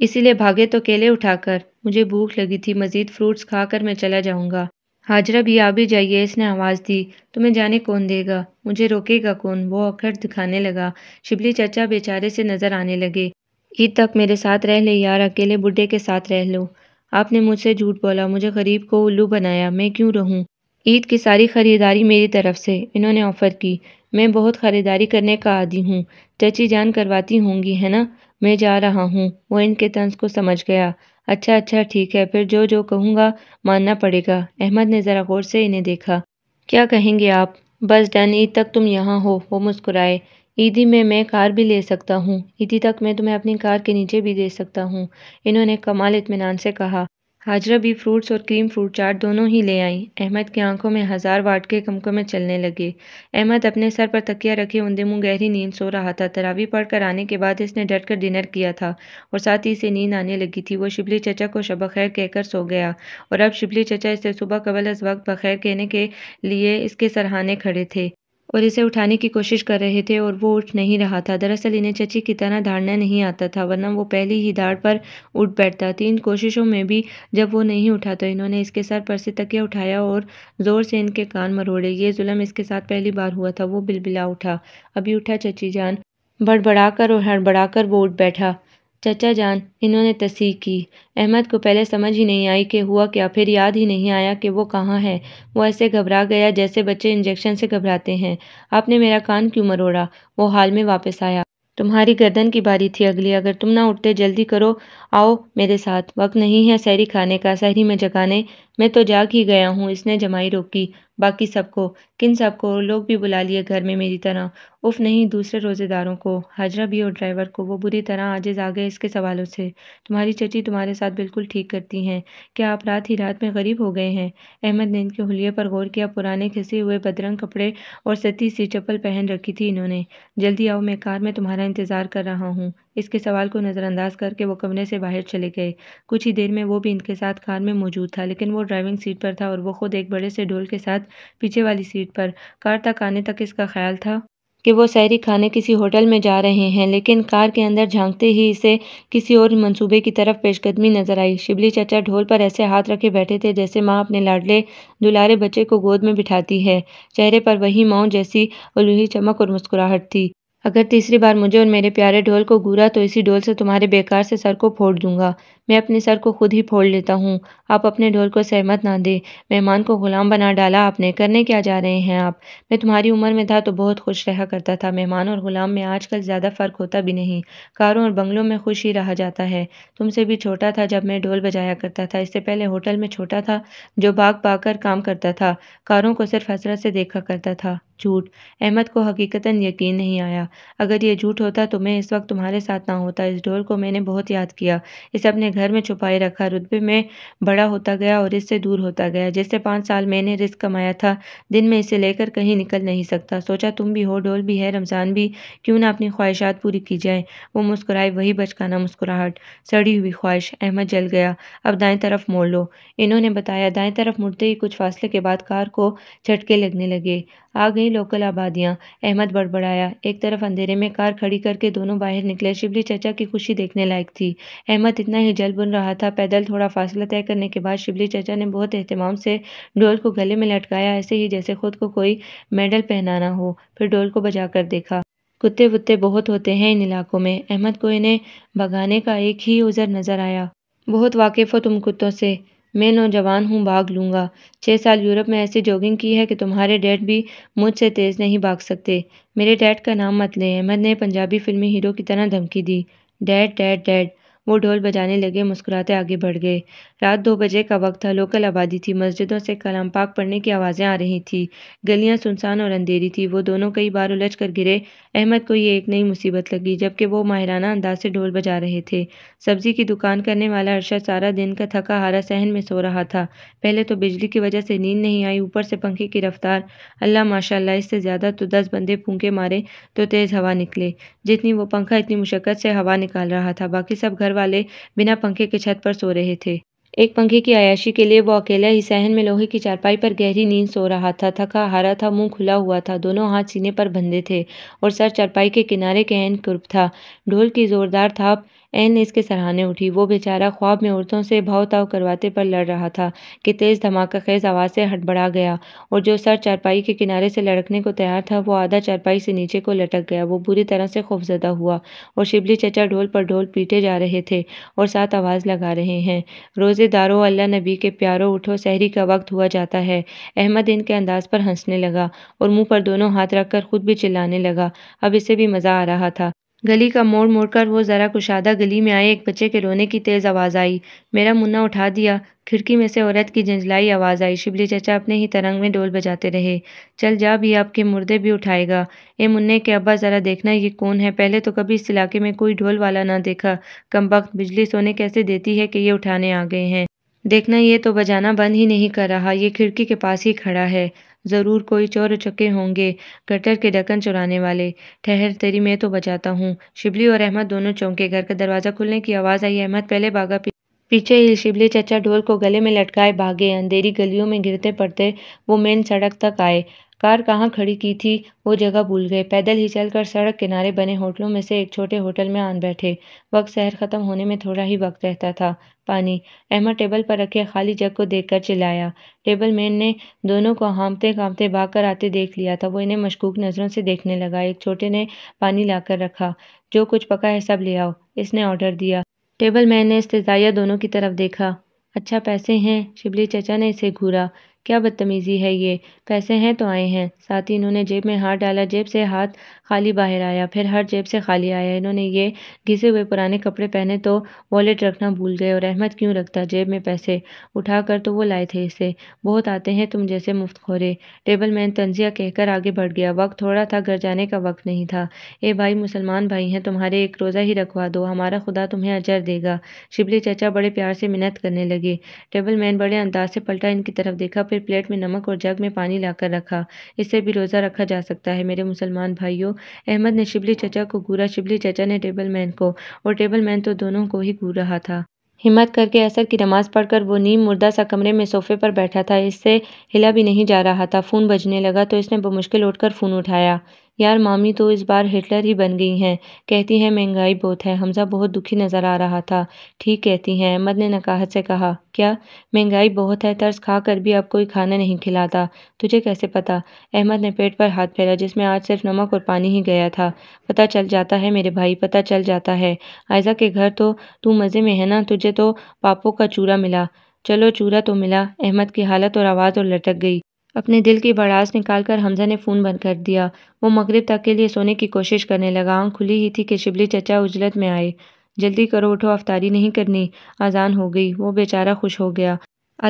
इसीलिए भागे तो केले उठाकर मुझे भूख लगी थी मजीद फ्रूट्स खाकर मैं चला जाऊंगा हाजरा भी आ भी जाइए इसने आवाज़ दी तुम्हें जाने कौन देगा मुझे रोकेगा कौन वो अखर दिखाने लगा शिबली चचा बेचारे से नज़र आने लगे ईद तक मेरे साथ रह ले यार अकेले बुढ़े के साथ रह लो आपने मुझसे झूठ बोला मुझे गरीब को उल्लू बनाया मैं क्यों रहूं ईद की सारी खरीदारी मेरी तरफ से इन्होंने ऑफ़र की मैं बहुत ख़रीदारी करने का आदि हूँ चची जान करवाती होंगी है ना मैं जा रहा हूँ वो इनके तंज को समझ गया अच्छा अच्छा ठीक है फिर जो जो कहूँगा मानना पड़ेगा अहमद ने ज़रा गौर से इन्हें देखा क्या कहेंगे आप बस डन ईद तक तुम यहाँ हो वो मुस्कुराए ईदी में मैं कार भी ले सकता हूँ ईदी तक मैं तुम्हें अपनी कार के नीचे भी दे सकता हूँ इन्होंने कमाल इतमान से कहा हाजरा भी फ्रूट्स और क्रीम फ्रूट चाट दोनों ही ले आईं अहमद की आंखों में हज़ार वाट के कमकमे चलने लगे अहमद अपने सर पर तकिया रखे उंधे मुंह गहरी नींद सो रहा था तरावी पढ़ कर आने के बाद इसने डट कर डिनर किया था और साथ ही इसे नींद आने लगी थी वो शिबली चचा को शब खैर कहकर सो गया और अब शिबली चचा इसे सुबह कबल अस वक्त बखैर कहने के लिए इसके सरहाने खड़े थे और इसे उठाने की कोशिश कर रहे थे और वो उठ नहीं रहा था दरअसल इन्हें चची की तरह धाड़ना नहीं आता था वरना वो पहली ही धाड़ पर उठ बैठता तीन कोशिशों में भी जब वो नहीं उठा तो इन्होंने इसके सर पर से तकिया उठाया और ज़ोर से इनके कान मरोड़े ये जुलम इसके साथ पहली बार हुआ था वो बिलबिला उठा अभी उठा चची जान कर और कर वो उठ बैठा चचा जान इन्होंने तस्ह की अहमद को पहले समझ ही नहीं आई कि हुआ क्या फिर याद ही नहीं आया कि वो कहाँ है वो ऐसे घबरा गया जैसे बच्चे इंजेक्शन से घबराते हैं आपने मेरा कान क्यों मरोड़ा वो हाल में वापस आया तुम्हारी गर्दन की बारी थी अगली अगर तुम ना उठते जल्दी करो आओ मेरे साथ वक्त नहीं है सहरी खाने का सहरी में जगाने मैं तो जाग ही गया हूँ इसने जमाई रोकी बाकी सबको किन सबको लोग भी बुला लिए घर में मेरी तरह उफ़ नहीं दूसरे रोज़ेदारों को हाजरा भी और ड्राइवर को वो बुरी तरह आजिज आ गए इसके सवालों से तुम्हारी चची तुम्हारे साथ बिल्कुल ठीक करती हैं क्या आप रात ही रात में गरीब हो गए हैं अहमद ने इनके हुलिये पर गौर किया पुराने खिसे हुए बदरंग कपड़े और सती सी चप्पल पहन रखी थी इन्होंने जल्दी आओ मैं कार में तुम्हारा इंतज़ार कर रहा हूँ इसके सवाल को नज़रअंदाज करके वो कमरे से बाहर चले गए कुछ ही देर में वो भी इनके साथ कार में मौजूद था लेकिन वो ड्राइविंग सीट पर था और वो खुद एक बड़े से ढोल के साथ पीछे वाली सीट पर कार तक आने तक इसका ख्याल था कि वो सहरी खाने किसी होटल में जा रहे हैं लेकिन कार के अंदर झांकते ही इसे किसी और मंसूबे की तरफ पेशकदमी नजर आई शिबली चाचा ढोल पर ऐसे हाथ रखे बैठे थे जैसे माँ अपने लाडले दुलारे बच्चे को गोद में बिठाती है चेहरे पर वही माओ जैसी उलूही चमक और मुस्कुराहट थी अगर तीसरी बार मुझे और मेरे प्यारे ढोल को घूरा तो इसी ढोल से तुम्हारे बेकार से सर को फोड़ दूंगा मैं अपने सर को खुद ही फोड़ लेता हूँ आप अपने ढोल को सहमत ना दे मेहमान को गुलाम बना डाला आपने करने क्या जा रहे हैं आप मैं तुम्हारी उम्र में था तो बहुत खुश रहा करता था मेहमान और गुलाम में आजकल ज़्यादा फ़र्क होता भी नहीं कारों और बंगलों में खुश ही रहा जाता है तुमसे भी छोटा था जब मैं ढोल बजाया करता था इससे पहले होटल में छोटा था जो भाग कर काम करता था कारों को सिर्फ हसरत से देखा करता था झूठ अहमद को हकीकतन यकीन नहीं आया अगर ये झूठ होता तो मैं इस वक्त तुम्हारे साथ ना होता इस ढोल को मैंने बहुत याद किया इसे अपने घर घर में छुपाए रखा रुतबे में बड़ा होता गया और इससे दूर होता गया जैसे पाँच साल मैंने रिस्क कमाया था दिन में इसे लेकर कहीं निकल नहीं सकता सोचा तुम भी हो डोल भी है रमज़ान भी क्यों ना अपनी ख्वाहिशात पूरी की जाए वो मुस्कुराए वही बचकाना मुस्कुराहट सड़ी हुई ख्वाहिश अहमद जल गया अब दाएं तरफ मोड़ लो इन्होंने बताया दाएं तरफ मुड़ते ही कुछ फासले के बाद कार को झटके लगने लगे आ गई लोकल आबादियाँ अहमद बड़बड़ाया एक तरफ अंधेरे में कार खड़ी करके दोनों बाहर निकले शिबली चचा की खुशी देखने लायक थी अहमद इतना ही जल बुन रहा था पैदल थोड़ा फासला तय करने के बाद शिबली चचा ने बहुत अहतमाम से डोल को गले में लटकाया ऐसे ही जैसे खुद को कोई मेडल पहनाना हो फिर डोल को बजा कर देखा कुत्ते वुत्ते बहुत होते हैं इन इलाकों में अहमद को इन्हें भगाने का एक ही उज़र नज़र आया बहुत वाकिफ़ हो तुम कुत्तों से मैं नौजवान हूँ भाग लूँगा छः साल यूरोप में ऐसी जॉगिंग की है कि तुम्हारे डैड भी मुझसे तेज़ नहीं भाग सकते मेरे डैड का नाम मत लें अहमद ने पंजाबी फिल्मी हीरो की तरह धमकी दी डैड डैड डैड वो ढोल बजाने लगे मुस्कुराते आगे बढ़ गए रात दो बजे का वक्त था लोकल आबादी थी मस्जिदों से कलाम पाक पढ़ने की आवाज़ें आ रही थी गलियाँ सुनसान और अंधेरी थी वो दोनों कई बार उलझ कर गिरे अहमद को ये एक नई मुसीबत लगी जबकि वो माहिराना अंदाज से ढोल बजा रहे थे सब्जी की दुकान करने वाला अरशद सारा दिन का थका हारा सहन में सो रहा था पहले तो बिजली की वजह से नींद नहीं आई ऊपर से पंखे की रफ्तार अल्लाह माशाला इससे ज़्यादा तो दस बंदे फूंके मारे तो तेज़ हवा निकले जितनी वो पंखा इतनी मुशक्क़त से हवा निकाल रहा था बाकी सब घर वाले बिना पंखे के छत पर सो रहे थे एक पंखे की आयाशी के लिए वो अकेला ही सहन में लोहे की चारपाई पर गहरी नींद सो रहा था थका हारा था मुंह खुला हुआ था दोनों हाथ सीने पर बंधे थे और सर चारपाई के किनारे एन कुर्ब था ढोल की जोरदार थाप एन इसके सराहने उठी वो बेचारा ख्वाब में औरतों से भाव ताव करवाते पर लड़ रहा था कि तेज़ धमाका खेज आवाज़ से हड़बड़ा गया और जो सर चारपाई के किनारे से लड़कने को तैयार था वो आधा चारपाई से नीचे को लटक गया वो बुरी तरह से खौफजदा हुआ और शिबली चचा ढोल पर ढोल पीटे जा रहे थे और साथ आवाज़ लगा रहे हैं रोज़ेदारो अल्लाह नबी के प्यारो उठो शहरी का वक्त हुआ जाता है अहमद इनके अंदाज पर हंसने लगा और मुंह पर दोनों हाथ रखकर खुद भी चिल्लाने लगा अब इसे भी मज़ा आ रहा था गली का मोड़ कर वो ज़रा कुशादा गली में आए एक बच्चे के रोने की तेज़ आवाज़ आई मेरा मुन्ना उठा दिया खिड़की में से औरत की झंझलाई आवाज़ आई शिबली चचा अपने ही तरंग में डोल बजाते रहे चल जा भी आपके मुर्दे भी उठाएगा ए मुन्ने के अब्बा ज़रा देखना ये कौन है पहले तो कभी इस इलाके में कोई ढोल वाला ना देखा कम वक्त बिजली सोने कैसे देती है कि ये उठाने आ गए हैं देखना ये तो बजाना बंद ही नहीं कर रहा ये खिड़की के पास ही खड़ा है ज़रूर कोई चोर उचक्के होंगे गटर के ढक्कन चुराने वाले ठहर तेरी मैं तो बचाता हूँ शिबली और अहमद दोनों चौंके घर का दरवाज़ा खुलने की आवाज़ आई अहमद पहले भागा पीछे ही शिबली चचा ढोल को गले में लटकाए भागे अंधेरी गलियों में गिरते पड़ते वो मेन सड़क तक आए कार कहाँ खड़ी की थी वो जगह भूल गए पैदल ही चलकर सड़क किनारे बने होटलों में से एक छोटे होटल में आन बैठे वक्त शहर ख़त्म होने में थोड़ा ही वक्त रहता था पानी अहमद टेबल पर रखे खाली जग को देखकर चिल्लाया टेबल मैन ने दोनों को हाँपते कामते भाग कर आते देख लिया था वो इन्हें मशकूक नज़रों से देखने लगा एक छोटे ने पानी लाकर रखा जो कुछ पका है सब ले आओ इसने ऑर्डर दिया टेबल मैन ने इस्तेजाया दोनों की तरफ देखा अच्छा पैसे हैं शिबली चचा ने इसे घूरा क्या बदतमीज़ी है ये पैसे हैं तो आए हैं साथ ही इन्होंने जेब में हाथ डाला जेब से हाथ खाली बाहर आया फिर हर जेब से खाली आया इन्होंने ये घिसे हुए पुराने कपड़े पहने तो वॉलेट रखना भूल गए और अहमद क्यों रखता जेब में पैसे उठा कर तो वो लाए थे इसे बहुत आते हैं तुम जैसे मुफ्त खोरे टेबल मैन तंजिया कहकर आगे बढ़ गया वक्त थोड़ा था घर जाने का वक्त नहीं था ए भाई मुसलमान भाई हैं तुम्हारे एक रोज़ा ही रखवा दो हमारा खुदा तुम्हें अजर देगा शिबली चचा बड़े प्यार से मिन्नत करने लगे टेबल मैन बड़े अंदाज से पलटा इनकी तरफ देखा फिर प्लेट में नमक और जग में पानी लाकर रखा इससे भी रोज़ा रखा जा सकता है मेरे मुसलमान भाइयों अहमद ने शिबली चचा को घूरा शिबली चचा ने टेबल मैन को और टेबल मैन तो दोनों को ही घूर रहा था हिम्मत करके असर की नमाज पढ़कर वो नीम मुर्दा सा कमरे में सोफे पर बैठा था इससे हिला भी नहीं जा रहा था फ़ोन बजने लगा तो इसने बमुश्किल उठकर फ़ोन उठाया यार मामी तो इस बार हिटलर ही बन गई हैं कहती हैं महंगाई बहुत है हमजा बहुत दुखी नज़र आ रहा था ठीक कहती हैं अहमद ने नकाहत से कहा क्या महंगाई बहुत है तर्स खा कर भी अब कोई खाना नहीं खिलाता तुझे कैसे पता अहमद ने पेट पर हाथ फेरा जिसमें आज सिर्फ नमक और पानी ही गया था पता चल जाता है मेरे भाई पता चल जाता है आयजा के घर तो तू मज़े में है ना तुझे तो पापों का चूरा मिला चलो चूरा तो मिला अहमद की हालत और आवाज़ और लटक गई अपने दिल की निकाल निकालकर हमजा ने फ़ोन बंद कर दिया वो मग़रब तक के लिए सोने की कोशिश करने लगा आँख खुली ही थी कि शिबली चचा उजलत में आए जल्दी करो उठो अफ्तारी नहीं करनी अजान हो गई वो बेचारा खुश हो गया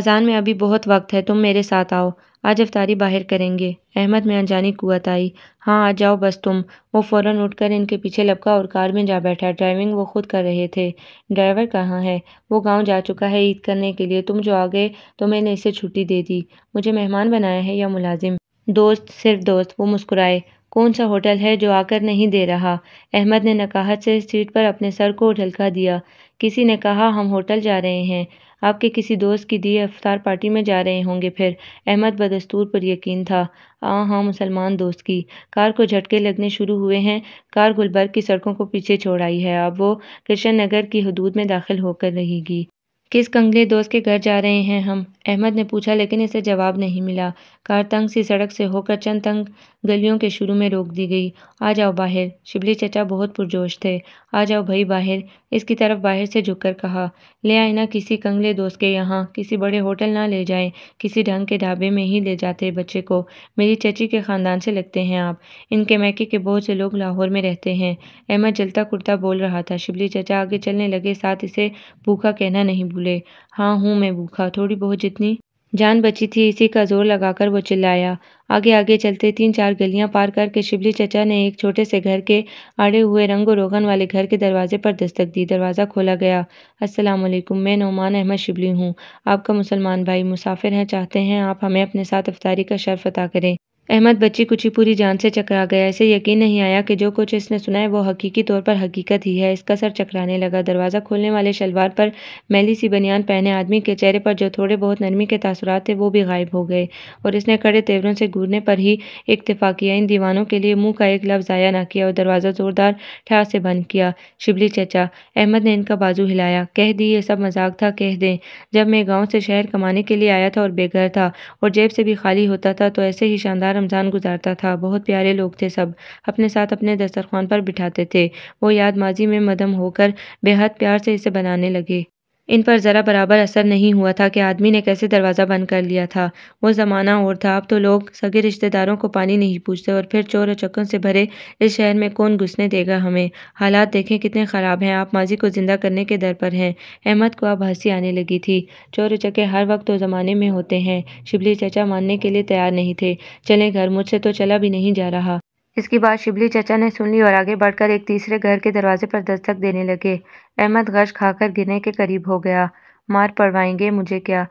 अजान में अभी बहुत वक्त है तुम मेरे साथ आओ आज अफ्तारी बाहर करेंगे अहमद में अनजानी कुत आई हाँ आ जाओ बस तुम वो फ़ौरन उठकर इनके पीछे लपका और कार में जा बैठा ड्राइविंग वो खुद कर रहे थे ड्राइवर कहाँ है वो गांव जा चुका है ईद करने के लिए तुम जो आ गए तो मैंने इसे छुट्टी दे दी मुझे मेहमान बनाया है या मुलाजिम दोस्त सिर्फ दोस्त वो मुस्कुराए कौन सा होटल है जो आकर नहीं दे रहा अहमद ने नकाहत से सीट पर अपने सर को ढलका दिया किसी ने कहा हम होटल जा रहे हैं आपके किसी दोस्त की दी अफ्तार पार्टी में जा रहे होंगे फिर अहमद बदस्तूर पर यकीन था आ हाँ मुसलमान दोस्त की कार को झटके लगने शुरू हुए हैं कार गुलबर्ग की सड़कों को पीछे छोड़ आई है अब वो कृष्ण नगर की हदूद में दाखिल होकर रहेगी किस कंगले दोस्त के घर जा रहे हैं हम अहमद ने पूछा लेकिन इसे जवाब नहीं मिला कार तंग सी सड़क से होकर चंद तंग गलियों के शुरू में रोक दी गई आ जाओ बाहर शिबली चचा बहुत पुरजोश थे आ जाओ भाई बाहर इसकी तरफ बाहर से झुककर कहा ले आए ना किसी कंगले दोस्त के यहाँ किसी बड़े होटल ना ले जाए किसी ढंग के ढाबे में ही ले जाते बच्चे को मेरी चची के ख़ानदान से लगते हैं आप इनके मैके के बहुत से लोग लाहौर में रहते हैं अहमद जलता कुर्ता बोल रहा था शिबली चचा आगे चलने लगे साथ इसे भूखा कहना नहीं भूले हाँ हूँ मैं भूखा थोड़ी बहुत जितनी जान बची थी इसी का जोर लगाकर वो चिल्लाया आगे आगे चलते तीन चार गलियां पार करके शिबली चचा ने एक छोटे से घर के आड़े हुए रंगो रोगन वाले घर के दरवाजे पर दस्तक दी दरवाज़ा खोला गया अस्सलाम वालेकुम मैं नौमान अहमद शिबली हूँ आपका मुसलमान भाई मुसाफिर हैं चाहते हैं आप हमें अपने साथ अफतारी का शर्फ अता करें अहमद बच्ची पूरी जान से चकरा गया इसे यकीन नहीं आया कि जो कुछ इसने सुना है वो हकीकी तौर पर हकीकत ही है इसका सर चकराने लगा दरवाज़ा खोलने वाले शलवार पर मैली सी बनियान पहने आदमी के चेहरे पर जो थोड़े बहुत नरमी के तासरात थे वो भी गायब हो गए और इसने कड़े तेवरों से घूरने पर ही इतफा किया इन दीवानों के लिए मुँह का एक लफ्ज़ ज़ाया ना किया और दरवाज़ा ज़ोरदार ठहर से बंद किया शिबली चचा अहमद ने इनका बाजू हिलाया कह दी ये सब मजाक था कह दें जब मैं गाँव से शहर कमाने के लिए आया था और बेघर था और जेब से भी खाली होता था तो ऐसे ही शानदार रमज़ान गुजारता था बहुत प्यारे लोग थे सब अपने साथ अपने दस्तरखान पर बिठाते थे वो याद माजी में मदम होकर बेहद प्यार से इसे बनाने लगे इन पर ज़रा बराबर असर नहीं हुआ था कि आदमी ने कैसे दरवाज़ा बंद कर लिया था वो ज़माना और था अब तो लोग सगे रिश्तेदारों को पानी नहीं पूछते और फिर चोर चक्कों से भरे इस शहर में कौन घुसने देगा हमें हालात देखें कितने ख़राब हैं आप माजी को ज़िंदा करने के दर पर हैं अहमद को अब हंसी आने लगी थी चोर चक्के हर वक्त तो ज़माने में होते हैं शिबली चचा मानने के लिए तैयार नहीं थे चले घर मुझसे तो चला भी नहीं जा रहा इसके बाद शिबली चचा ने सुन ली और आगे बढ़कर एक तीसरे घर के दरवाजे पर दस्तक देने लगे अहमद गश खाकर गिरने के करीब हो गया मार पड़वाएंगे मुझे क्या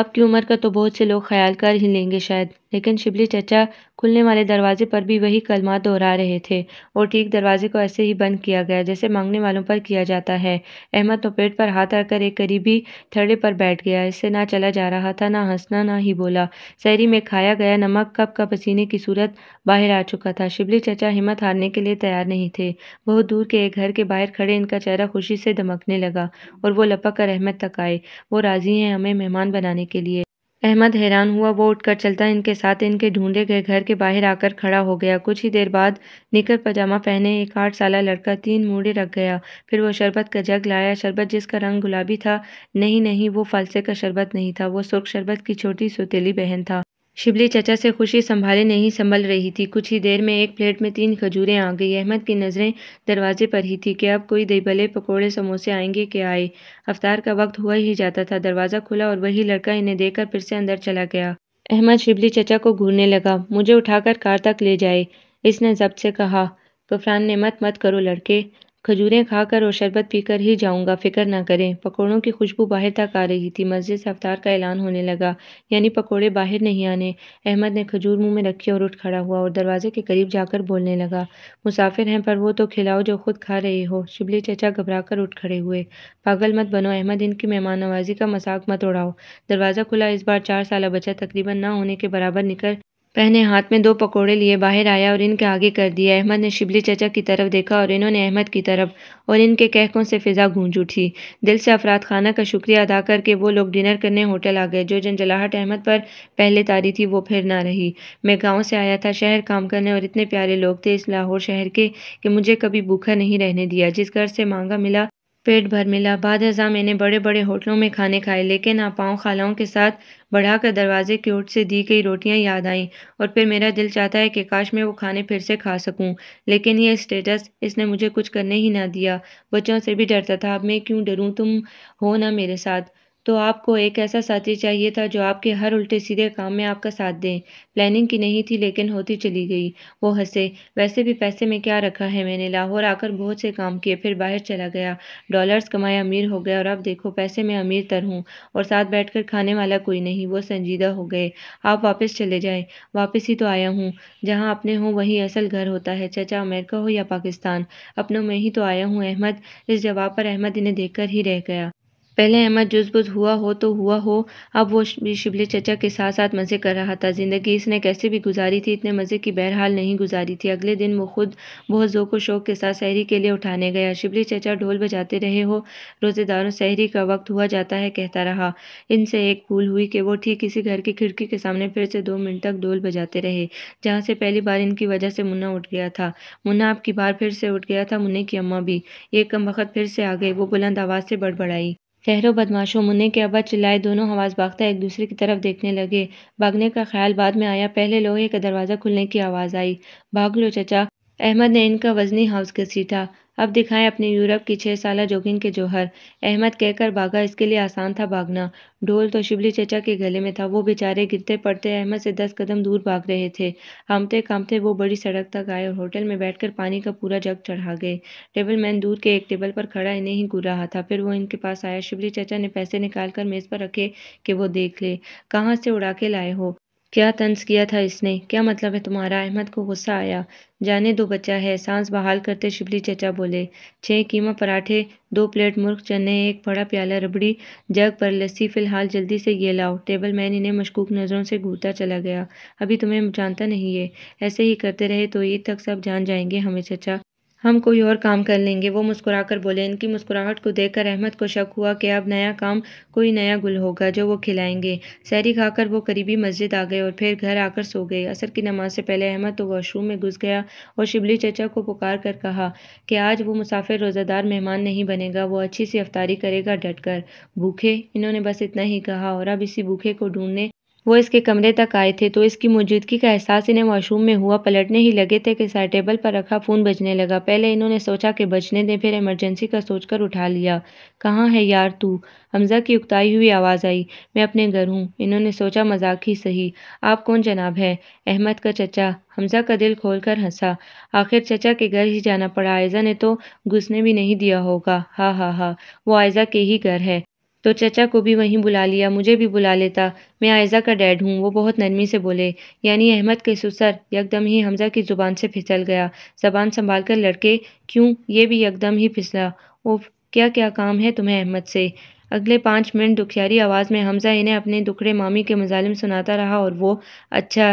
आपकी उम्र का तो बहुत से लोग ख्याल कर ही लेंगे शायद लेकिन शिबली चचा खुलने वाले दरवाजे पर भी वही कलमा दोहरा रहे थे और ठीक दरवाजे को ऐसे ही बंद किया गया जैसे मांगने वालों पर किया जाता है अहमद तो पेट पर हाथ रखकर एक करीबी थड़े पर बैठ गया इससे ना चला जा रहा था ना हंसना ना ही बोला शहरी में खाया गया नमक कप का पसीने की सूरत बाहर आ चुका था शिबली चचा हिम्मत हारने के लिए तैयार नहीं थे बहुत दूर के एक घर के बाहर खड़े इनका चेहरा खुशी से धमकने लगा और वो लपक कर अहमद तक आए वो राज़ी हैं हमें मेहमान बनाने के लिए अहमद हैरान हुआ वो उठकर चलता इनके साथ इनके ढूंढे गए घर के बाहर आकर खड़ा हो गया कुछ ही देर बाद निकर पजामा पहने एक आठ साल लड़का तीन मूड़े रख गया फिर वो शरबत का जग लाया शरबत जिसका रंग गुलाबी था नहीं नहीं वो फालसे का शरबत नहीं था वो सुर्ख शरबत की छोटी सुतीली बहन था शिबली चचा से खुशी संभाले नहीं संभल रही थी कुछ ही देर में एक प्लेट में तीन खजूरें आ गई अहमद की नज़रें दरवाजे पर ही थी कि अब कोई दही भले पकौड़े समोसे आएंगे कि आए अवतार का वक्त हुआ ही जाता था दरवाज़ा खुला और वही लड़का इन्हें देखकर फिर से अंदर चला गया अहमद शिबली चचा को घूरने लगा मुझे उठाकर कार तक ले जाए इसने जब्त से कहा गफरान ने मत मत करो लड़के खजूरें खाकर और शरबत पीकर ही जाऊंगा फिक्र ना करें पकौड़ों की खुशबू बाहर तक आ रही थी मस्जिद से अवतार का ऐलान होने लगा यानी पकौड़े बाहर नहीं आने अहमद ने खजूर मुंह में रखी और उठ खड़ा हुआ और दरवाजे के करीब जाकर बोलने लगा मुसाफिर हैं पर वो तो खिलाओ जो खुद खा रहे हो शिबली चचा घबरा कर उठ खड़े हुए पागल मत बनो अहमद इनकी मेहमान नवाजी का मसाक मत उड़ाओ दरवाज़ा खुला इस बार चार साल बचा तकरीबन ना होने के बराबर निकल पहने हाथ में दो पकोड़े लिए बाहर आया और इनके आगे कर दिया अहमद ने शिबली चचा की तरफ देखा और इन्होंने अहमद की तरफ और इनके कहकों से फिजा गूंज उठी दिल से अफराद खाना का शुक्रिया अदा करके वो लोग डिनर करने होटल आ गए जो जंजलाहट अहमद पर पहले तारी थी वो फिर ना रही मैं गाँव से आया था शहर काम करने और इतने प्यारे लोग थे इस लाहौर शहर के कि मुझे कभी भूखा नहीं रहने दिया जिस घर से मांगा मिला पेट भर मिला बाद हज़ा मैंने बड़े बड़े होटलों में खाने खाए लेकिन आपाओं खालाओं के साथ बढ़ाकर दरवाजे की ओट से दी गई रोटियां याद आईं और फिर मेरा दिल चाहता है कि काश मैं वो खाने फिर से खा सकूं लेकिन ये स्टेटस इसने मुझे कुछ करने ही ना दिया बच्चों से भी डरता था अब मैं क्यों डरूं तुम हो ना मेरे साथ तो आपको एक ऐसा साथी चाहिए था जो आपके हर उल्टे सीधे काम में आपका साथ दे प्लानिंग की नहीं थी लेकिन होती चली गई वो हंसे वैसे भी पैसे में क्या रखा है मैंने लाहौर आकर बहुत से काम किए फिर बाहर चला गया डॉलर्स कमाए अमीर हो गया और अब देखो पैसे में अमीर तर हूँ और साथ बैठ खाने वाला कोई नहीं वो संजीदा हो गए आप वापस चले जाएँ वापस ही तो आया हूँ जहाँ अपने हों वहीं असल घर होता है चाचा अमेरिका हो या पाकिस्तान अपनों में ही तो आया हूँ अहमद इस जवाब पर अहमद इन्हें देख ही रह गया पहले अहमद जुज बुज हुआ हो तो हुआ हो अब वो शिबली चचा के साथ साथ मज़े कर रहा था ज़िंदगी इसने कैसे भी गुजारी थी इतने मज़े की बहरहाल नहीं गुजारी थी अगले दिन वो खुद बहुत ज़ोक शौक़ के साथ शहरी के लिए उठाने गया शिबली चचा ढोल बजाते रहे हो रोज़ेदारों शहरी का वक्त हुआ जाता है कहता रहा इनसे एक भूल हुई कि वो ठीक किसी घर की खिड़की के सामने फिर से दो मिनट तक ढोल बजाते रहे जहाँ से पहली बार इनकी वजह से मुन्ना उठ गया था मुन्ना आपकी बार फिर से उठ गया था मुन्ने की अम्मा भी एक कम वक्त फिर से आ गई वो बुलंद आवाज़ से बड़बड़ाई ठहरो बदमाशों मुन्ने के आवाज़ चिल्लाए दोनों आवाज़ भागता एक दूसरे की तरफ देखने लगे भागने का ख्याल बाद में आया पहले लोहे का दरवाज़ा खुलने की आवाज़ आई भाग लो चचा अहमद ने इनका वजनी हाउस घसीटा अब दिखाएं अपने यूरोप की छः साल जोगिंग के जोहर अहमद कहकर भागा इसके लिए आसान था भागना ढोल तो शिबली चचा के गले में था वो बेचारे गिरते पड़ते अहमद से दस कदम दूर भाग रहे थे हमते कामते वो बड़ी सड़क तक आए और होटल में बैठकर पानी का पूरा जग चढ़ा गए टेबल मैन दूर के एक टेबल पर खड़ा इन्हें ही घूर रहा था फिर वो इनके पास आया शिबली चचा ने पैसे निकाल कर मेज़ पर रखे कि वो देख ले कहाँ से उड़ा के लाए हो क्या तंज किया था इसने क्या मतलब है तुम्हारा अहमद को गुस्सा आया जाने दो बच्चा है सांस बहाल करते शिबली चचा बोले छह कीमा पराठे दो प्लेट मुर्ख चने एक बड़ा प्याला रबड़ी जग पर लस्सी फ़िलहाल जल्दी से ये लाओ टेबल मैन इन्हें मशकूक नज़रों से घूरता चला गया अभी तुम्हें जानता नहीं है ऐसे ही करते रहे तो ईद तक सब जान जाएंगे हमें चचा हम कोई और काम कर लेंगे वो मुस्कुराकर बोले इनकी मुस्कुराहट को देखकर अहमद को शक हुआ कि अब नया काम कोई नया गुल होगा जो वो खिलाएंगे सैरी खाकर वो करीबी मस्जिद आ गए और फिर घर आकर सो गए असर की नमाज से पहले अहमद तो वॉशरूम में घुस गया और शिबली चचा को पुकार कर कहा कि आज वो मुसाफिर रोज़ादार मेहमान नहीं बनेगा वो अच्छी सी अफ्तारी करेगा डट कर भूखे इन्होंने बस इतना ही कहा और अब इसी भूखे को ढूंढने वो इसके कमरे तक आए थे तो इसकी मौजूदगी का एहसास इन्हें वॉशरूम में हुआ पलटने ही लगे थे कि सर टेबल पर रखा फ़ोन बजने लगा पहले इन्होंने सोचा कि बजने दें फिर इमरजेंसी का सोचकर उठा लिया कहाँ है यार तू हमजा की उकताई हुई आवाज़ आई मैं अपने घर हूँ इन्होंने सोचा मजाक ही सही आप कौन जनाब है अहमद का चचा हमजा का दिल खोल कर हंसा आखिर चचा के घर ही जाना पड़ा आयजा ने तो घुसने भी नहीं दिया होगा हा हा हा वो आयजा के ही घर है तो चचा को भी वहीं बुला लिया मुझे भी बुला लेता मैं आयज़ा का डैड हूँ वो बहुत नरमी से बोले यानी अहमद के सुसर यकदम ही हमज़ा की ज़ुबान से फिसल गया ज़बान संभाल कर लड़के क्यों ये भी यकदम ही फिसला ओफ क्या क्या काम है तुम्हें अहमद से अगले पाँच मिनट दुखियारी आवाज़ में हमज़ा इन्हें अपने दुखड़े मामी के मजालिम सुनाता रहा और वो अच्छा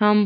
हम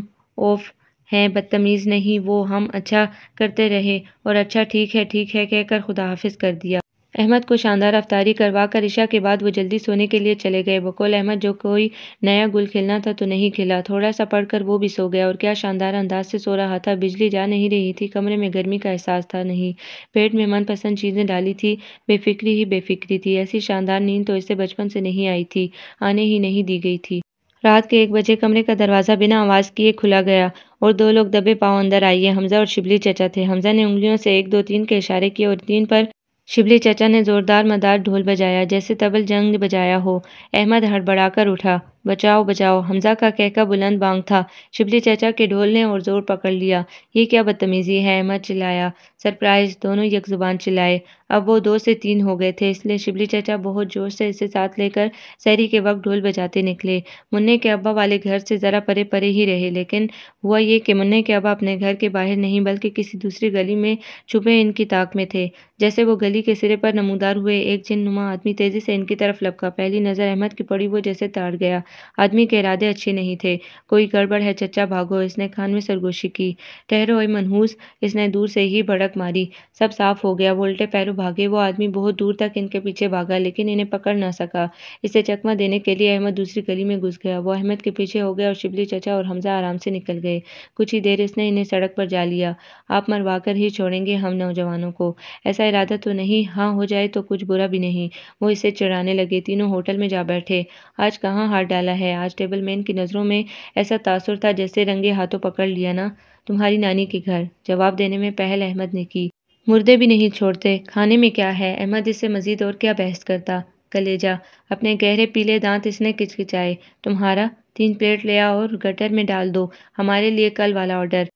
ओफ हैं बदतमीज़ नहीं वो हम अच्छा करते रहे और अच्छा ठीक है ठीक है कहकर खुदा हाफिज कर दिया अहमद को शानदार रफ्तारी करवा कर इशा के बाद वो जल्दी सोने के लिए चले गए बकौल अहमद जो कोई नया गुल खिलना था तो नहीं खिला थोड़ा सा पढ़कर वो भी सो गया और क्या शानदार अंदाज से सो रहा था बिजली जा नहीं रही थी कमरे में गर्मी का एहसास था नहीं पेट में मनपसंद चीज़ें डाली थी बेफिक्री ही बेफिक्री थी ऐसी शानदार नींद तो इसे बचपन से नहीं आई थी आने ही नहीं दी गई थी रात के एक बजे कमरे का दरवाज़ा बिना आवाज़ किए खुला गया और दो लोग दबे पाँव अंदर आइए हमज़ा और शिबली चचा थे हमज़ा ने उंगलियों से एक दो तीन के इशारे किए और तीन पर शिबली चचा ने जोरदार मदार ढोल बजाया जैसे तबल जंग बजाया हो अहमद हड़बड़ाकर उठा बचाओ बचाओ हमजा का कहका बुलंद बांग था शिबली चाचा के ढोल ने और जोर पकड़ लिया ये क्या बदतमीज़ी है अहमद चिल्लाया सरप्राइज दोनों यक जुबान चिल्लाए अब वो दो से तीन हो गए थे इसलिए शिबली चाचा बहुत जोर से इसे साथ लेकर शहरी के वक्त ढोल बजाते निकले मुन्ने के अब्बा वाले घर से ज़रा परे परे ही रहे लेकिन हुआ ये कि मुन्ने के अब्बा अपने घर के बाहर नहीं बल्कि किसी दूसरी गली में छुपे इनकी ताक में थे जैसे वो गली के सिरे पर नमूदार हुए एक जिन नुमा आदमी तेज़ी से इनकी तरफ लपका पहली नज़र अहमद की पड़ी वो जैसे ताड़ गया आदमी के इरादे अच्छे नहीं थे कोई गड़बड़ है चचा भागो इसने खान में सरगोशी की ठहरो मनहूस इसने दूर से ही भड़क मारी सब साफ हो गया वो उल्टे पैरों भागे वो आदमी बहुत दूर तक इनके पीछे भागा लेकिन इन्हें पकड़ ना सका इसे चकमा देने के लिए अहमद दूसरी गली में घुस गया वो अहमद के पीछे हो गया और शिबली चचा और हमजा आराम से निकल गए कुछ ही देर इसने इन्हें सड़क पर जा लिया आप मरवा कर ही छोड़ेंगे हम नौजवानों को ऐसा इरादा तो नहीं हाँ हो जाए तो कुछ बुरा भी नहीं वो इसे चढ़ाने लगे तीनों होटल में जा बैठे आज कहाँ हार डाल डाला है आज टेबल मैन की नज़रों में ऐसा तासर था जैसे रंगे हाथों पकड़ लिया ना तुम्हारी नानी के घर जवाब देने में पहल अहमद ने की मुर्दे भी नहीं छोड़ते खाने में क्या है अहमद इससे मजीद और क्या बहस करता कलेजा अपने गहरे पीले दांत इसने किचकिचाए तुम्हारा तीन प्लेट ले आओ और गटर में डाल दो हमारे लिए कल वाला ऑर्डर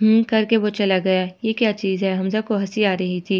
हम्म, करके वो चला गया ये क्या चीज़ है हमजा को हंसी आ रही थी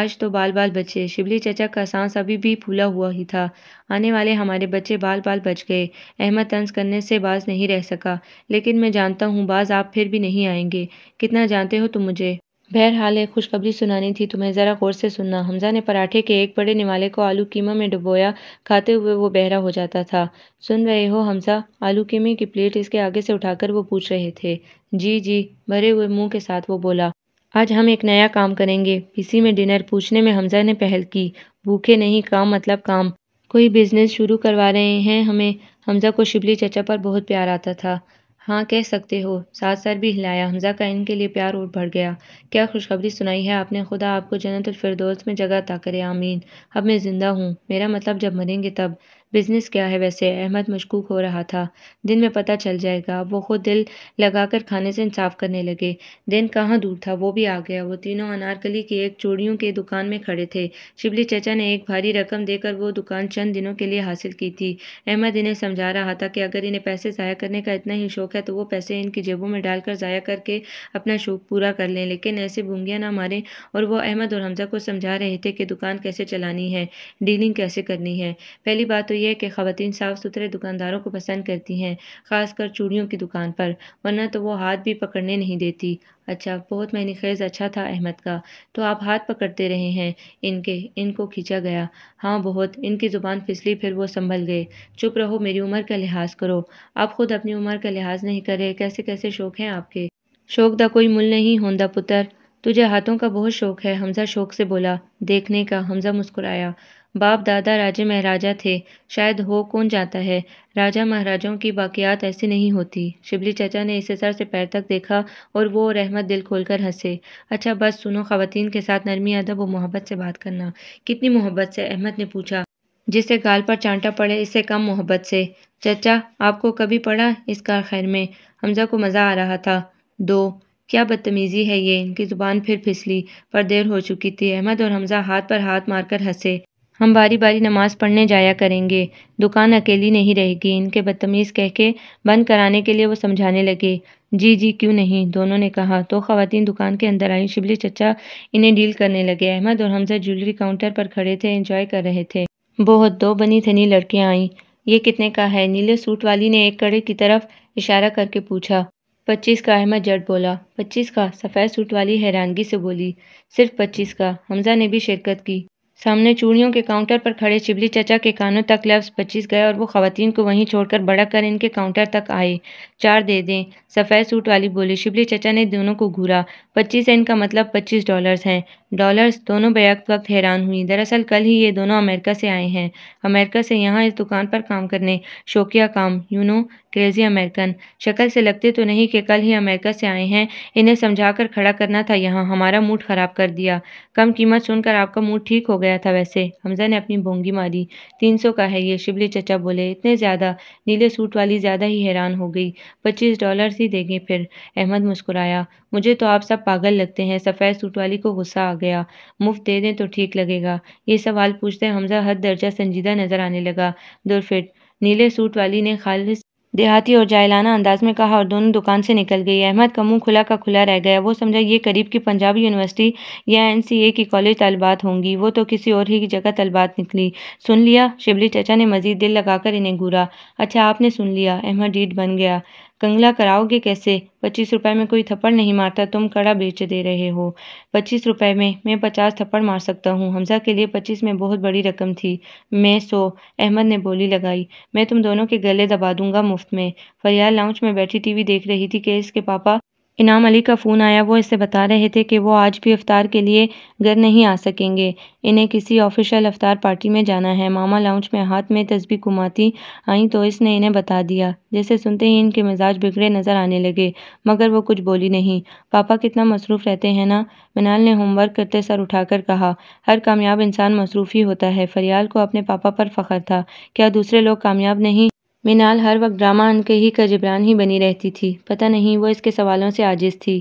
आज तो बाल बाल बचे शिबली चचा का सांस अभी भी फूला हुआ ही था आने वाले हमारे बच्चे बाल बाल बच गए अहमद तंज करने से बाज नहीं रह सका लेकिन मैं जानता हूँ बाज आप फिर भी नहीं आएंगे कितना जानते हो तुम मुझे बहरहाल एक खुशखबरी सुनानी थी तुम्हें ज़रा गौर से सुनना हमजा ने पराठे के एक बड़े निवाले को आलू कीमा में डुबोया खाते हुए वो बहरा हो जाता था सुन रहे हो हमजा आलू कीमे की प्लेट इसके आगे से उठाकर वो पूछ रहे थे जी जी भरे हुए मुंह के साथ वो बोला आज हम एक नया काम करेंगे इसी में डिनर पूछने में हमजा ने पहल की भूखे नहीं काम मतलब काम कोई बिजनेस शुरू करवा रहे हैं हमें हमजा को शिबली चचा पर बहुत प्यार आता था हाँ कह सकते हो साथ सर भी हिलाया हमजा का इनके लिए प्यार और बढ़ गया क्या खुशखबरी सुनाई है आपने खुदा आपको जन्नतफरदोस में जगह ता करे आमीन अब मैं ज़िंदा हूँ मेरा मतलब जब मरेंगे तब बिजनेस क्या है वैसे अहमद मशकूक हो रहा था दिन में पता चल जाएगा वो खुद दिल लगाकर खाने से इंसाफ करने लगे दिन कहाँ दूर था वो भी आ गया वो तीनों अनारकली की एक चूड़ियों के दुकान में खड़े थे शिबली चचा ने एक भारी रकम देकर वो दुकान चंद दिनों के लिए हासिल की थी अहमद इन्हें समझा रहा था कि अगर इन्हें पैसे ज़ाया करने का इतना ही शौक है तो वो पैसे इनकी जेबों में डालकर ज़ाया करके अपना शौक पूरा कर लें लेकिन ऐसे भूंगियाँ ना मारें और वो अहमद और हमजा को समझा रहे थे कि दुकान कैसे चलानी है डीलिंग कैसे करनी है पहली बात तो यह कि खातन साफ़ सुथरे दुकानदारों को पसंद करती हैं ख़ासकर चूड़ियों की दुकान पर वरना तो वो हाथ भी पकड़ने नहीं देती अच्छा बहुत मैंने खैज अच्छा था अहमद का तो आप हाथ पकड़ते रहे हैं इनके इनको खींचा गया हाँ बहुत इनकी ज़ुबान फिसली फिर वो संभल गए चुप रहो मेरी उम्र का लिहाज करो आप खुद अपनी उम्र का लिहाज नहीं कर रहे कैसे कैसे शौक़ हैं आपके शौक का कोई मुल नहीं होंदा पुत्र तुझे हाथों का बहुत शौक है हमजा शौक से बोला देखने का हमजा मुस्कुराया बाप दादा राजे महाराजा थे शायद हो कौन जाता है राजा महाराजाओं की बाकियात ऐसी नहीं होती शिबली चाचा ने इसे सर से पैर तक देखा और वो और अहमद दिल खोलकर हंसे अच्छा बस सुनो खातन के साथ नरमी अदब और मोहब्बत से बात करना कितनी मोहब्बत से अहमद ने पूछा जिसे गाल पर चांटा पड़े इससे कम मोहब्बत से चचा आपको कभी पड़ा इस कार खैर में हमजा को मज़ा आ रहा था दो क्या बदतमीज़ी है ये इनकी ज़ुबान फिर फिसली पर देर हो चुकी थी अहमद और हमजा हाथ पर हाथ मारकर हंसे हम बारी बारी नमाज पढ़ने जाया करेंगे दुकान अकेली नहीं रहेगी इनके बदतमीज़ कह के बंद कराने के लिए वो समझाने लगे जी जी क्यों नहीं दोनों ने कहा तो खातन दुकान के अंदर आई शिबली चचा इन्हें डील करने लगे अहमद और हमजा ज्वेलरी काउंटर पर खड़े थे इंजॉय कर रहे थे बहुत दो बनी थनी लड़कियाँ आईं ये कितने का है नीले सूट वाली ने एक कड़े की तरफ इशारा करके पूछा पच्चीस का अहमद जट बोला पच्चीस का सफ़ेद सूट वाली हैरानगी से बोली सिर्फ पच्चीस का हमजा ने भी शिरकत की सामने चूड़ियों के काउंटर पर खड़े शिबली चचा के कानों तक लफ्ज़ पच्चीस गए और वो खातन को वहीं छोड़कर बड़ा कर इनके काउंटर तक आए चार दे दें सफ़ेद सूट वाली बोली शिबली चचा ने दोनों को घूरा पच्चीस है इनका मतलब पच्चीस डॉलर्स हैं डॉलर्स दोनों बैक वक्त हैरान हुई दरअसल कल ही ये दोनों अमेरिका से आए हैं अमेरिका से यहाँ इस दुकान पर काम करने शोकिया काम यू नो क्रेजी अमेरिकन शक्ल से लगते तो नहीं कि कल ही अमेरिका से आए हैं इन्हें समझा कर खड़ा करना था यहाँ हमारा मूड ख़राब कर दिया कम कीमत सुनकर आपका मूड ठीक हो गया था वैसे हमजा ने अपनी बोंगी मारी तीन सौ का है ये शिबली चचा बोले इतने ज़्यादा नीले सूट वाली ज़्यादा ही हैरान हो गई पच्चीस डॉलर ही देंगे फिर अहमद मुस्कुराया मुझे तो आप सब पागल लगते हैं सफ़ेद सूट वाली को गुस्सा गया मुफ्त दे दें तो ठीक लगेगा ये सवाल पूछते हमजा हद दर्जा संजीदा नजर आने लगा दुरफिट नीले सूट वाली ने खालिश देहाती और जायलाना अंदाज में कहा और दोनों दुकान से निकल गई अहमद का मुंह खुला का खुला रह गया वो समझा ये करीब की पंजाबी यूनिवर्सिटी या एन सी ए की कॉलेज तलबात होंगी वो तो किसी और ही की जगह तलबात निकली सुन लिया शिबली चचा ने मजीद दिल लगाकर इन्हें घूरा अच्छा आपने सुन लिया अहमद डीट बन गया कंगला कराओगे कैसे पच्चीस रुपए में कोई थप्पड़ नहीं मारता तुम कड़ा बेच दे रहे हो पच्चीस रुपए में मैं पचास थप्पड़ मार सकता हूँ हमजा के लिए पच्चीस में बहुत बड़ी रकम थी मैं सो अहमद ने बोली लगाई मैं तुम दोनों के गले दबा दूंगा मुफ्त में फरियाल लाउंज में बैठी टीवी देख रही थी कि इसके पापा इनाम अली का फ़ोन आया वो इसे बता रहे थे कि वो आज भी अफ्तार के लिए घर नहीं आ सकेंगे इन्हें किसी ऑफिशियल अफ्तार पार्टी में जाना है मामा लाउंज में हाथ में तस्बी घुमाती आई तो इसने इन्हें बता दिया जैसे सुनते ही इनके मिजाज बिगड़े नज़र आने लगे मगर वो कुछ बोली नहीं पापा कितना मसरूफ़ रहते हैं ना मिनाल ने होमवर्क करते सर उठाकर कहा हर कामयाब इंसान मसरूफ़ ही होता है फरियाल को अपने पापा पर फ़ख्र था क्या दूसरे लोग कामयाब नहीं मृणाल हर वक्त ड्रामा अंक ही का जबरान ही बनी रहती थी पता नहीं वो इसके सवालों से आजिज थी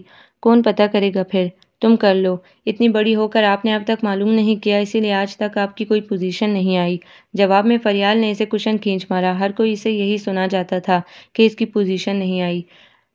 कौन पता करेगा फिर तुम कर लो इतनी बड़ी होकर आपने अब तक मालूम नहीं किया इसीलिए आज तक आपकी कोई पोजीशन नहीं आई जवाब में फरियाल ने इसे कुशन खींच मारा हर कोई इसे यही सुना जाता था कि इसकी पोजीशन नहीं आई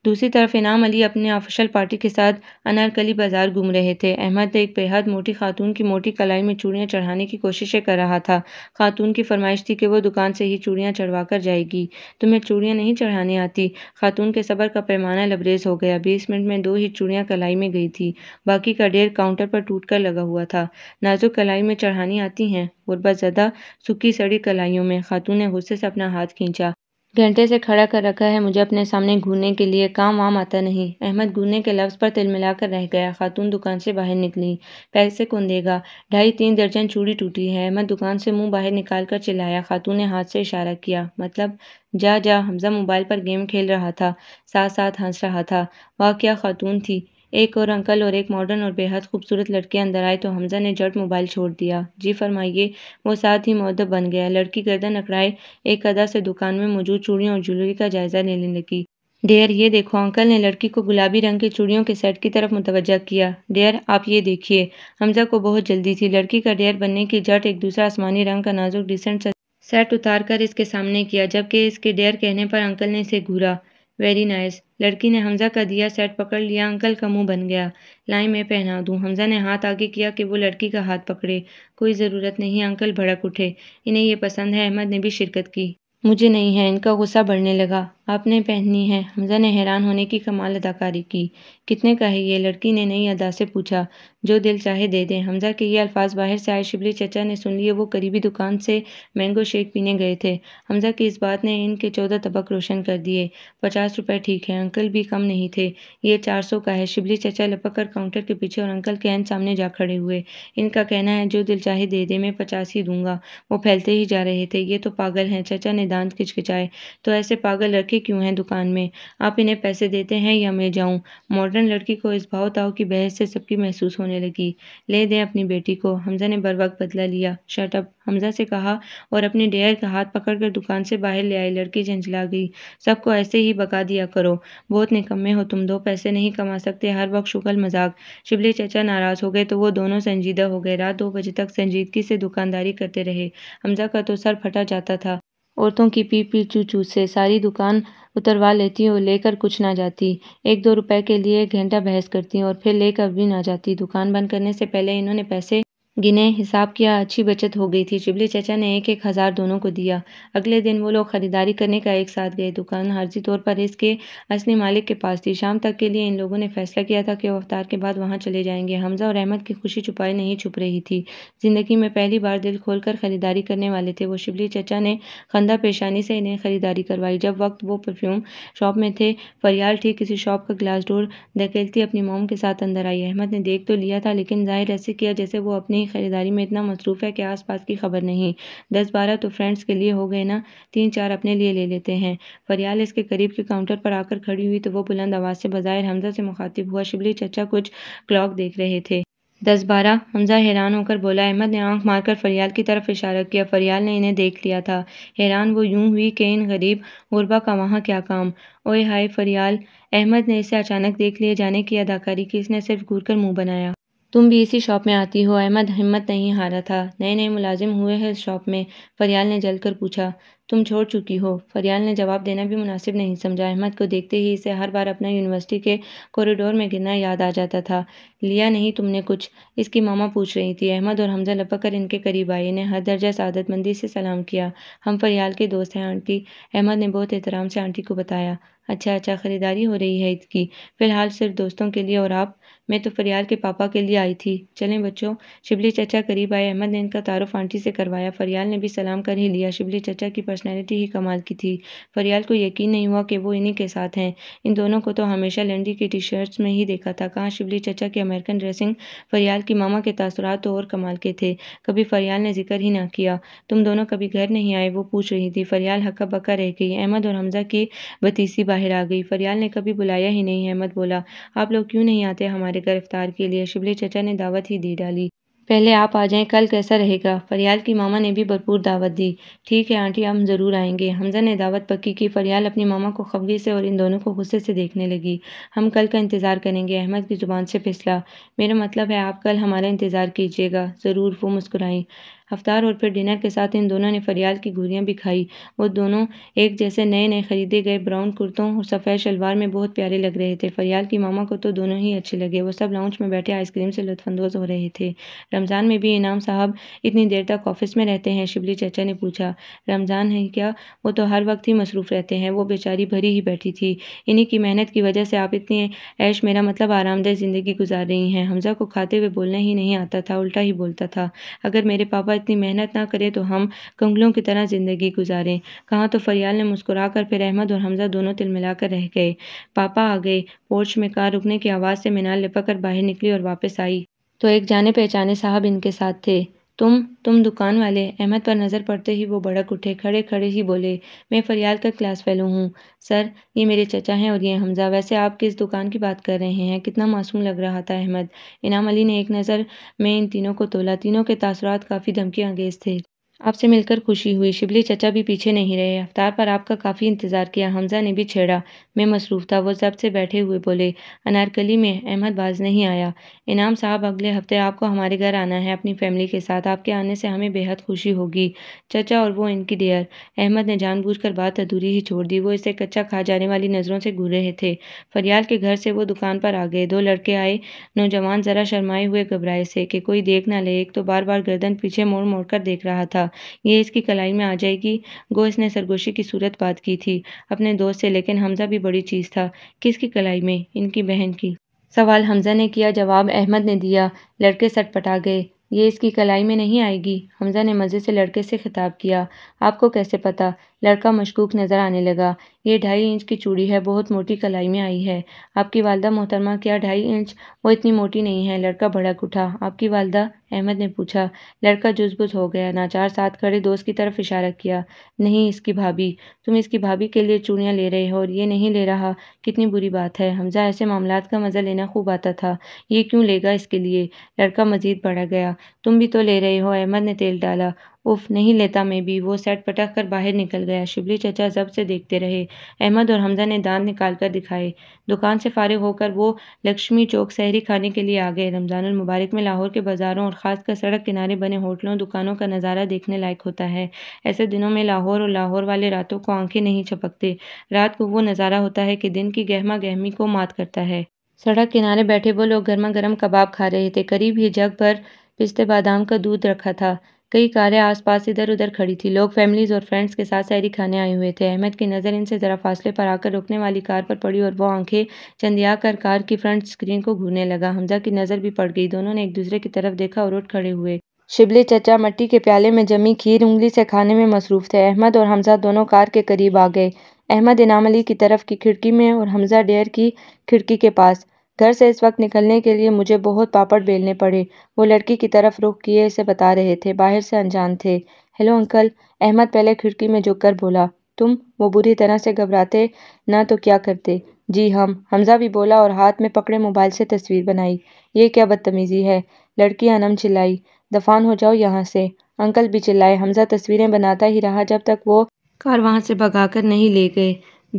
दूसरी तरफ इनाम अली अपने ऑफिशियल पार्टी के साथ अनारकली बाजार घूम रहे थे अहमद एक बेहद मोटी खातून की मोटी कलाई में चूड़ियाँ चढ़ाने की कोशिशें कर रहा था खातून की फरमाइश थी कि वो दुकान से ही चूड़ियाँ चढ़वा कर जाएगी तुम्हें चूड़ियाँ नहीं चढ़ाने आती खातून के सबर का पैमाना लबरेज हो गया बीस मिनट में दो ही चूड़ियाँ कलाई में गई थी बाकी का ढेर काउंटर पर टूट कर लगा हुआ था नाजुक कलाई में चढ़ानी आती हैं गुरबा ज्यादा सूखी सड़ी कलाइयों में खातून ने गुस्से से अपना हाथ खींचा घंटे से खड़ा कर रखा है मुझे अपने सामने घूमने के लिए काम वाम आता नहीं अहमद घूमने के लफ्ज़ पर तिल मिलाकर रह गया खातून दुकान से बाहर निकली पैसे कौन देगा ढाई तीन दर्जन चूड़ी टूटी है अहमद दुकान से मुंह बाहर निकाल कर चिल्लाया खातून ने हाथ से इशारा किया मतलब जा जा हमजा मोबाइल पर गेम खेल रहा था साथ साथ हंस रहा था वाह क्या खातून थी एक और अंकल और एक मॉडर्न और बेहद खूबसूरत लड़के अंदर आए तो हमजा ने जट मोबाइल छोड़ दिया जी फरमाइए वो साथ ही मोहदब बन गया लड़की गर्दन अकड़ाए एक अदा से दुकान में मौजूद चूड़ियों और ज्वेलरी का जायजा लेने लगी डेयर ये देखो अंकल ने लड़की को गुलाबी रंग की चूड़ियों के सेट की तरफ मुतवजा किया डेयर आप ये देखिए हमजा को बहुत जल्दी थी लड़की का डेयर बनने की जट एक दूसरा आसमानी रंग का नाजुक डिसेंट सेट उतार कर इसके सामने किया जबकि इसके डेयर कहने पर अंकल ने इसे घूरा वेरी नाइस लड़की ने हमज़ा का दिया सेट पकड़ लिया अंकल का मुंह बन गया लाइन मैं पहना दूं हमज़ा ने हाथ आगे किया कि वो लड़की का हाथ पकड़े कोई ज़रूरत नहीं अंकल भड़क उठे इन्हें यह पसंद है अहमद ने भी शिरकत की मुझे नहीं है इनका गुस्सा बढ़ने लगा आपने पहनी है हमजा ने हैरान होने की कमाल अदाकारी की कितने का है ये लड़की ने नई अदा से पूछा जो दिल चाहे दे दें हमजा के ये अल्फाज बाहर से आए शिबली चचा ने सुन लिए वो करीबी दुकान से मैंगो शेक पीने गए थे हमजा की इस बात ने इनके चौदह तबक रोशन कर दिए पचास रुपए ठीक है अंकल भी कम नहीं थे ये चार सौ का है शिबली चचा लपक कर काउंटर के पीछे और अंकल के एन सामने जा खड़े हुए इनका कहना है जो दिल चाहे दे दे मैं पचास ही दूंगा वो फैलते ही जा रहे थे ये तो पागल हैं चचा ने दांत खिचकिचाए तो ऐसे पागल लड़के क्यों हैं दुकान में आप इन्हें पैसे देते हैं या मैं जाऊं मॉडर्न लड़की को इस भाव ताव की बहस से सबकी महसूस होने लगी ले दें अपनी बेटी को हमजा ने बर वक्त बदला लिया शटअप हमजा से कहा और अपने डेयर का हाथ पकड़कर दुकान से बाहर ले आई लड़की झंझला गई सबको ऐसे ही बका दिया करो बहुत निकम्मे हो तुम दो पैसे नहीं कमा सकते हर वक्त शुक्ल मजाक शिबली चाचा नाराज़ हो गए तो वो दोनों संजीदा हो गए रात दो बजे तक संजीदगी से दुकानदारी करते रहे हमजा का तो सर फटा जाता था औरतों की पी पी चू चू से सारी दुकान उतरवा लेती और लेकर कुछ ना जाती एक दो रुपए के लिए एक घंटा बहस करती और फिर लेकर भी ना जाती दुकान बंद करने से पहले इन्होंने पैसे गिने हिसाब किया अच्छी बचत हो गई थी चिबली चचा ने एक एक हज़ार दोनों को दिया अगले दिन वो लोग ख़रीदारी करने का एक साथ गए दुकान हारजी तौर पर इसके असली मालिक के पास थी शाम तक के लिए इन लोगों ने फैसला किया था कि वो अवतार के बाद वहाँ चले जाएंगे हमजा और अहमद की खुशी छुपाई नहीं छुप रही थी ज़िंदगी में पहली बार दिल खोल कर ख़रीदारी करने वाले थे वो शिबली चचा ने खंदा पेशानी से इन्हें ख़रीदारी करवाई जब वक्त वो परफ्यूम शॉप में थे फरियाल ठीक किसी शॉप का ग्लास डोर धकेलती अपनी मोम के साथ अंदर आई अहमद ने देख तो लिया था लेकिन जाहिर ऐसे किया जैसे वो अपनी ख़रीदारी में इतना मसरूफ़ है कि आसपास की खबर नहीं दस बारह तो फ्रेंड्स के लिए हो गए ना तीन चार अपने लिए ले लेते हैं फरियाल इसके करीब के काउंटर पर आकर खड़ी हुई तो वो बुलंद आवाज़ से बाज़ाहिर हमजा से मुखातिब हुआ शिबली चचा कुछ क्लॉक देख रहे थे दस बारह हमजा हैरान होकर बोला अहमद ने आंख मारकर फरियाल की तरफ इशारा किया फरियाल ने इन्हें देख लिया था हैरान वो यूं हुई कि इन गरीब गुरबा का वहाँ क्या काम ओए हाय फरियाल अहमद ने इसे अचानक देख लिए जाने की अदाकारी की इसने सिर्फ घूर कर मुंह बनाया तुम भी इसी शॉप में आती हो अहमद हिम्मत नहीं हारा था नए नए मुलाजिम हुए हैं इस शॉप में फरियाल ने जलकर पूछा तुम छोड़ चुकी हो फरियाल ने जवाब देना भी मुनासिब नहीं समझा अहमद को देखते ही इसे हर बार अपना यूनिवर्सिटी के कॉरिडोर में गिरना याद आ जाता था लिया नहीं तुमने कुछ इसकी मामा पूछ रही थी अहमद और हमजा लपक कर इनके करीब आए इन्हें हर दर्जा सादतमंदी से सलाम किया हम फरियाल के दोस्त हैं आंटी अहमद ने बहुत एहतराम से आंटी को बताया अच्छा अच्छा ख़रीदारी हो रही है इसकी फ़िलहाल सिर्फ दोस्तों के लिए और आप मैं तो फरियाल के पापा के लिए आई थी चलें बच्चों शिबली चचा करीब आए अहमद ने इनका तारुफ आंटी से करवाया फरियाल ने भी सलाम कर ही लिया शिबली चचा की पर पर्सनैलिटी ही कमाल की थी फरियाल को यकीन नहीं हुआ कि वो इन्हीं के साथ हैं इन दोनों को तो हमेशा लंडी की टी शर्ट्स में ही देखा था कहाँ शिवली चचा की अमेरिकन ड्रेसिंग फरियाल की मामा के तासरात तो और कमाल के थे कभी फरियाल ने जिक्र ही ना किया तुम दोनों कभी घर नहीं आए वो पूछ रही थी फरियाल हक्का बक्का रह गई अहमद और हमजा की बतीसी बाहर आ गई फरियाल ने कभी बुलाया ही नहीं अहमद बोला आप लोग क्यों नहीं आते हमारे गिरफ्तार के लिए शिबली चचा ने दावत ही दे डाली पहले आप आ जाएं कल कैसा रहेगा फरियाल की मामा ने भी भरपूर दावत दी ठीक है आंटी हम ज़रूर आएंगे हमजा ने दावत पक्की की फरियाल अपनी मामा को खबरी से और इन दोनों को गुस्से से देखने लगी हम कल का इंतज़ार करेंगे अहमद की ज़ुबान से फिसला मेरा मतलब है आप कल हमारा इंतज़ार कीजिएगा ज़रूर वो मुस्कुराई अफ्तार और फिर डिनर के साथ इन दोनों ने फरियाल की घूरियाँ भी खाई वो दोनों एक जैसे नए नए खरीदे गए ब्राउन कुर्तों और सफ़ेद शलवार में बहुत प्यारे लग रहे थे फरियाल की मामा को तो दोनों ही अच्छे लगे वो सब लाउंज में बैठे आइसक्रीम से लुत्फानंदोज़ हो रहे थे रमज़ान में भी इनाम साहब इतनी देर तक ऑफिस में रहते हैं शिबली चाचा ने पूछा रमज़ान है क्या वो तो हर वक्त ही मसरूफ़ रहते हैं वो बेचारी भरी ही बैठी थी इन्हीं की मेहनत की वजह से आप इतनी ऐश मेरा मतलब आरामदेह ज़िंदगी गुजार रही हैं हमजा को खाते हुए बोलना ही नहीं आता था उल्टा ही बोलता था अगर मेरे पापा इतनी मेहनत ना करें तो हम कंगलों की तरह ज़िंदगी गुजारें कहा तो फरियाल ने मुस्कुरा कर फिर अहमद और हमजा दोनों तिल मिलाकर रह गए पापा आ गए पोर्च में कार रुकने की आवाज़ से मीनार लिपक कर बाहर निकली और वापस आई तो एक जाने पहचाने साहब इनके साथ थे तुम तुम दुकान वाले अहमद पर नज़र पड़ते ही वो भड़क उठे खड़े खड़े ही बोले मैं फरियाद का क्लास फेलो हूँ सर ये मेरे चचा हैं और ये हमज़ा वैसे आप किस दुकान की बात कर रहे हैं कितना मासूम लग रहा था अहमद इनाम अली ने एक नज़र में इन तीनों को तोला तीनों के तासरात काफ़ी धमकी अंगेज थे आपसे मिलकर खुशी हुई शिबली चचा भी पीछे नहीं रहे अवतार पर आपका काफ़ी इंतज़ार किया हमजा ने भी छेड़ा मैं मसरूफ़ था वो जब से बैठे हुए बोले अनारकली में अहमद बाज नहीं आया इनाम साहब अगले हफ्ते आपको हमारे घर आना है अपनी फैमिली के साथ आपके आने से हमें बेहद खुशी होगी चचा और वो इनकी डेयर अहमद ने जानबूझकर बात अधूरी ही छोड़ दी वो इसे कच्चा खा जाने वाली नज़रों से घूर रहे थे फरियाल के घर से वो दुकान पर आ गए दो लड़के आए नौजवान ज़रा शर्माए हुए घबराए से कि कोई देख ना ले एक तो बार बार गर्दन पीछे मोड़ मोड़ कर देख रहा था ये इसकी कलाई में आ जाएगी गो इसने सरगोशी की सूरत बात की थी अपने दोस्त से लेकिन हमजा भी बड़ी चीज़ था किसकी कलाई में इनकी बहन की सवाल हमजा ने किया जवाब अहमद ने दिया लड़के सटपटा गए ये इसकी कलाई में नहीं आएगी हमजा ने मज़े से लड़के से खिताब किया आपको कैसे पता लड़का मशकूक नज़र आने लगा ये ढाई इंच की चूड़ी है बहुत मोटी कलाई में आई है आपकी वालदा मोहतरमा क्या ढाई इंच वो इतनी मोटी नहीं है लड़का भड़क उठा आपकी वालदा अहमद ने पूछा लड़का जुजबुज हो गया नाचार साथ खड़े दोस्त की तरफ इशारा किया नहीं इसकी भाभी तुम इसकी भाभी के लिए चूड़ियाँ ले रहे हो और ये नहीं ले रहा कितनी बुरी बात है हमजा ऐसे मामला का मज़ा लेना खूब आता था ये क्यों लेगा इसके लिए लड़का मजीद बढ़ा गया तुम भी तो ले रहे हो अहमद ने तेल डाला उफ नहीं लेता मैं भी वो सेट पटक कर बाहर निकल गया शिबली चचा जब से देखते रहे अहमद और हमजा ने दांत निकाल कर दिखाए दुकान से फारिग होकर वो लक्ष्मी चौक सहरी खाने के लिए आ गए रमज़ान मुबारक में लाहौर के बाज़ारों और ख़ासकर सड़क किनारे बने होटलों दुकानों का नज़ारा देखने लायक होता है ऐसे दिनों में लाहौर और लाहौर वाले रातों को आंखें नहीं छपकते रात को वो नज़ारा होता है कि दिन की गहमा गहमी को मात करता है सड़क किनारे बैठे वो लोग गर्मा गर्म कबाब खा रहे थे करीब ही जग पर पिस्ते बादाम का दूध रखा था कई कारें आसपास इधर उधर खड़ी थी लोग फैमिलीज और फ्रेंड्स के साथ सैरी खाने आए हुए थे अहमद की नज़र इनसे ज़रा फासले पर आकर रुकने वाली कार पर पड़ी और वो आंखें चंदिया कर कार की फ्रंट स्क्रीन को घूरने लगा हमजा की नज़र भी पड़ गई दोनों ने एक दूसरे की तरफ देखा और उठ खड़े हुए शिबली चचा मट्टी के प्याले में जमी खीर उंगली से खाने में मसरूफ थे अहमद और हमजा दोनों कार के करीब आ गए अहमद इनाम अली की तरफ की खिड़की में और हमजा डेयर की खिड़की के पास घर से इस वक्त निकलने के लिए मुझे बहुत पापड़ बेलने पड़े वो लड़की की तरफ रुख किए इसे बता रहे थे बाहर से अनजान थे हेलो अंकल अहमद पहले खिड़की में झुककर बोला तुम वो बुरी तरह से घबराते ना तो क्या करते जी हम हमजा भी बोला और हाथ में पकड़े मोबाइल से तस्वीर बनाई ये क्या बदतमीज़ी है लड़की अनम चिल्लाई दफान हो जाओ यहाँ से अंकल भी चिल्लाए हमजा तस्वीरें बनाता ही रहा जब तक वो कार वहाँ से भगाकर नहीं ले गए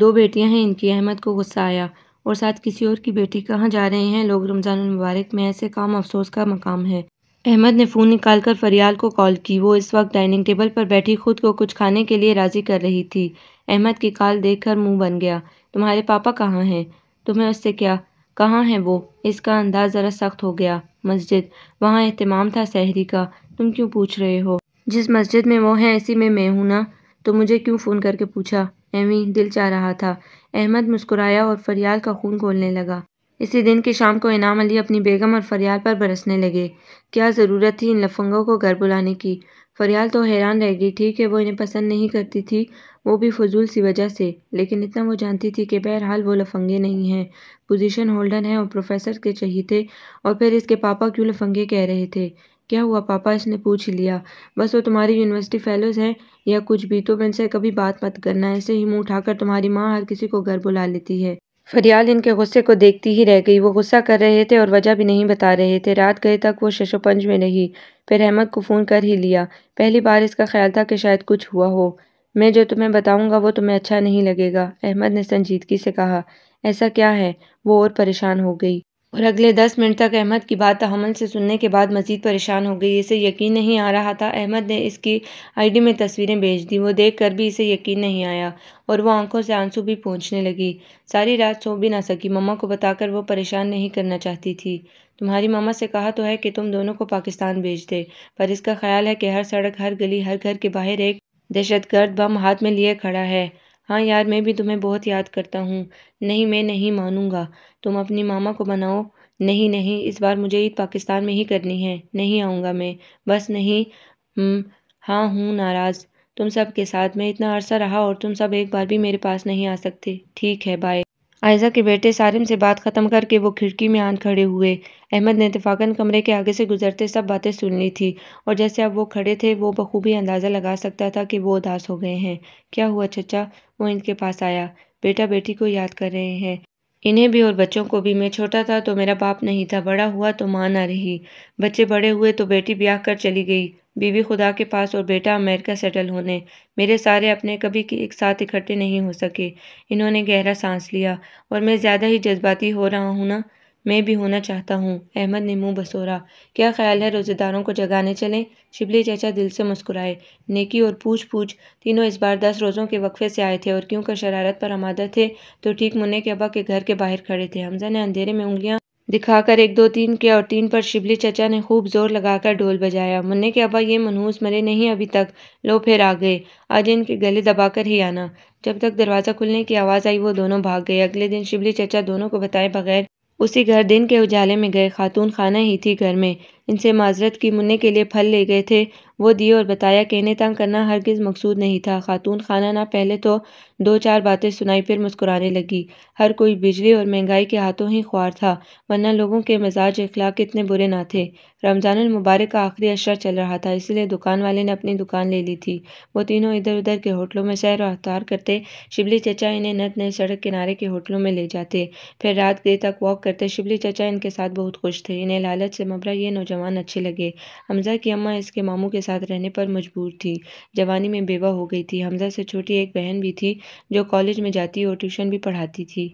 दो बेटियां हैं इनकी अहमद को गुस्सा आया और साथ किसी और की बेटी कहाँ जा रहे हैं लोग रमज़ान मुबारक में ऐसे काम अफसोस का मकाम है अहमद ने फ़ोन निकाल कर फरियाल को कॉल की वो इस वक्त डाइनिंग टेबल पर बैठी खुद को कुछ खाने के लिए राज़ी कर रही थी अहमद की कॉल देख कर मुँह बन गया तुम्हारे पापा कहाँ हैं तुम्हें उससे क्या कहाँ हैं वो इसका अंदाज़ ज़रा सख्त हो गया मस्जिद वहाँ अहतमाम था सहरी का तुम क्यों पूछ रहे हो जिस मस्जिद में वो हैं ऐसी में मैं हूँ ना तो मुझे क्यों फ़ोन करके पूछा एमी दिल चाह रहा था अहमद मुस्कुराया और फरियाल का खून खोलने लगा इसी दिन की शाम को इनाम अली अपनी बेगम और फरियाल पर बरसने लगे क्या ज़रूरत थी इन लफंगों को घर बुलाने की फरियाल तो हैरान रह गई ठीक है वो इन्हें पसंद नहीं करती थी वो भी फजूल सी वजह से लेकिन इतना वो जानती थी कि बहरहाल वो लफंगे नहीं हैं पोजीशन होल्डर हैं और प्रोफेसर के चहीते और फिर इसके पापा क्यों लफंगे कह रहे थे क्या हुआ पापा इसने पूछ लिया बस वो तुम्हारी यूनिवर्सिटी फेलोज़ है या कुछ भी तो इनसे कभी बात मत करना ऐसे ही मुंह उठाकर तुम्हारी माँ हर किसी को घर बुला लेती है फरियाल इनके गुस्से को देखती ही रह गई वो गुस्सा कर रहे थे और वजह भी नहीं बता रहे थे रात गए तक वो शशोपंज में रही फिर अहमद को फ़ोन कर ही लिया पहली बार इसका ख्याल था कि शायद कुछ हुआ हो मैं जो तुम्हें बताऊंगा वो तुम्हें अच्छा नहीं लगेगा अहमद ने संजीदगी से कहा ऐसा क्या है वो और परेशान हो गई और अगले दस मिनट तक अहमद की बात तहमल से सुनने के बाद मजीद परेशान हो गई इसे यकीन नहीं आ रहा था अहमद ने इसकी आईडी में तस्वीरें भेज दी वो देख कर भी इसे यकीन नहीं आया और वह आंखों से आंसू भी पहुँचने लगी सारी रात सो भी ना सकी मम्मा को बताकर वो परेशान नहीं करना चाहती थी तुम्हारी मामा से कहा तो है कि तुम दोनों को पाकिस्तान भेज दे पर इसका ख्याल है कि हर सड़क हर गली हर घर के बाहर एक दहशतगर्द बम हाथ में लिए खड़ा है हाँ यार मैं भी तुम्हें बहुत याद करता हूँ नहीं मैं नहीं मानूंगा तुम अपनी मामा को बनाओ नहीं नहीं इस बार मुझे ईद पाकिस्तान में ही करनी है नहीं आऊँगा मैं बस नहीं हम्म, हाँ हूँ नाराज़ तुम सब के साथ मैं इतना अरसा रहा और तुम सब एक बार भी मेरे पास नहीं आ सकते ठीक है बाय आयजा के बेटे सारिम से बात ख़त्म करके वो खिड़की में आन खड़े हुए अहमद ने इतफाक़न कमरे के आगे से गुजरते सब बातें सुन ली थी और जैसे अब वो खड़े थे वो बखूबी अंदाज़ा लगा सकता था कि वो उदास हो गए हैं क्या हुआ चचा वो इनके पास आया बेटा बेटी को याद कर रहे हैं इन्हें भी और बच्चों को भी मैं छोटा था तो मेरा बाप नहीं था बड़ा हुआ तो माँ ना रही बच्चे बड़े हुए तो बेटी ब्याह कर चली गई बीवी खुदा के पास और बेटा अमेरिका सेटल होने मेरे सारे अपने कभी एक साथ इकट्ठे नहीं हो सके इन्होंने गहरा सांस लिया और मैं ज़्यादा ही जज्बाती हो रहा हूँ ना मैं भी होना चाहता हूँ अहमद ने मुँह बसोरा क्या ख्याल है रोज़ेदारों को जगाने चलें शिबली चाचा दिल से मुस्कुराए नेकी और पूछ पूछ तीनों इस बार दस रोज़ों के वक्फे से आए थे और क्यों कर शरारत पर आमादा थे तो ठीक मुन्ने के अबा के घर के बाहर खड़े थे हमजा ने अंधेरे में उंगलियाँ दिखाकर एक दो तीन के और तीन पर शिबली चचा ने खूब जोर लगाकर ढोल बजाया मुन्ने के अबा ये मनहूस मरे नहीं अभी तक लो फिर आ गए आज इनके गले दबाकर ही आना जब तक दरवाज़ा खुलने की आवाज़ आई वो दोनों भाग गए अगले दिन शिबली चचा दोनों को बताए बगैर उसी घर दिन के उजाले में गए खातून खाना ही थी घर में इनसे माजरत की मुन्ने के लिए फल ले गए थे वो दिए और बताया कि इन्हें तंग करना हरगिज़ मकसूद नहीं था खातून खाना ना पहले तो दो चार बातें सुनाई फिर मुस्कुराने लगी हर कोई बिजली और महंगाई के हाथों ही ख्वार था वरना लोगों के मिजाज अखलाक इतने बुरे ना थे रमज़ान मुबारक का आखिरी अशर चल रहा था इसलिए दुकान वाले ने अपनी दुकान ले ली थी वो तीनों इधर उधर के होटलों में सैर और अवतार करते शिबली चचा इन्हें नत नए सड़क किनारे के होटलों में ले जाते फिर रात देर तक वॉक करते शिबली चचा इनके साथ बहुत खुश थे इन्हें लालच से मबरा ये नौजवान अच्छे लगे हमजा की अम्मा इसके मामू के साथ साथ रहने पर मजबूर थी जवानी में बेवा हो गई थी हमजा से छोटी एक बहन भी थी जो कॉलेज में जाती और ट्यूशन भी पढ़ाती थी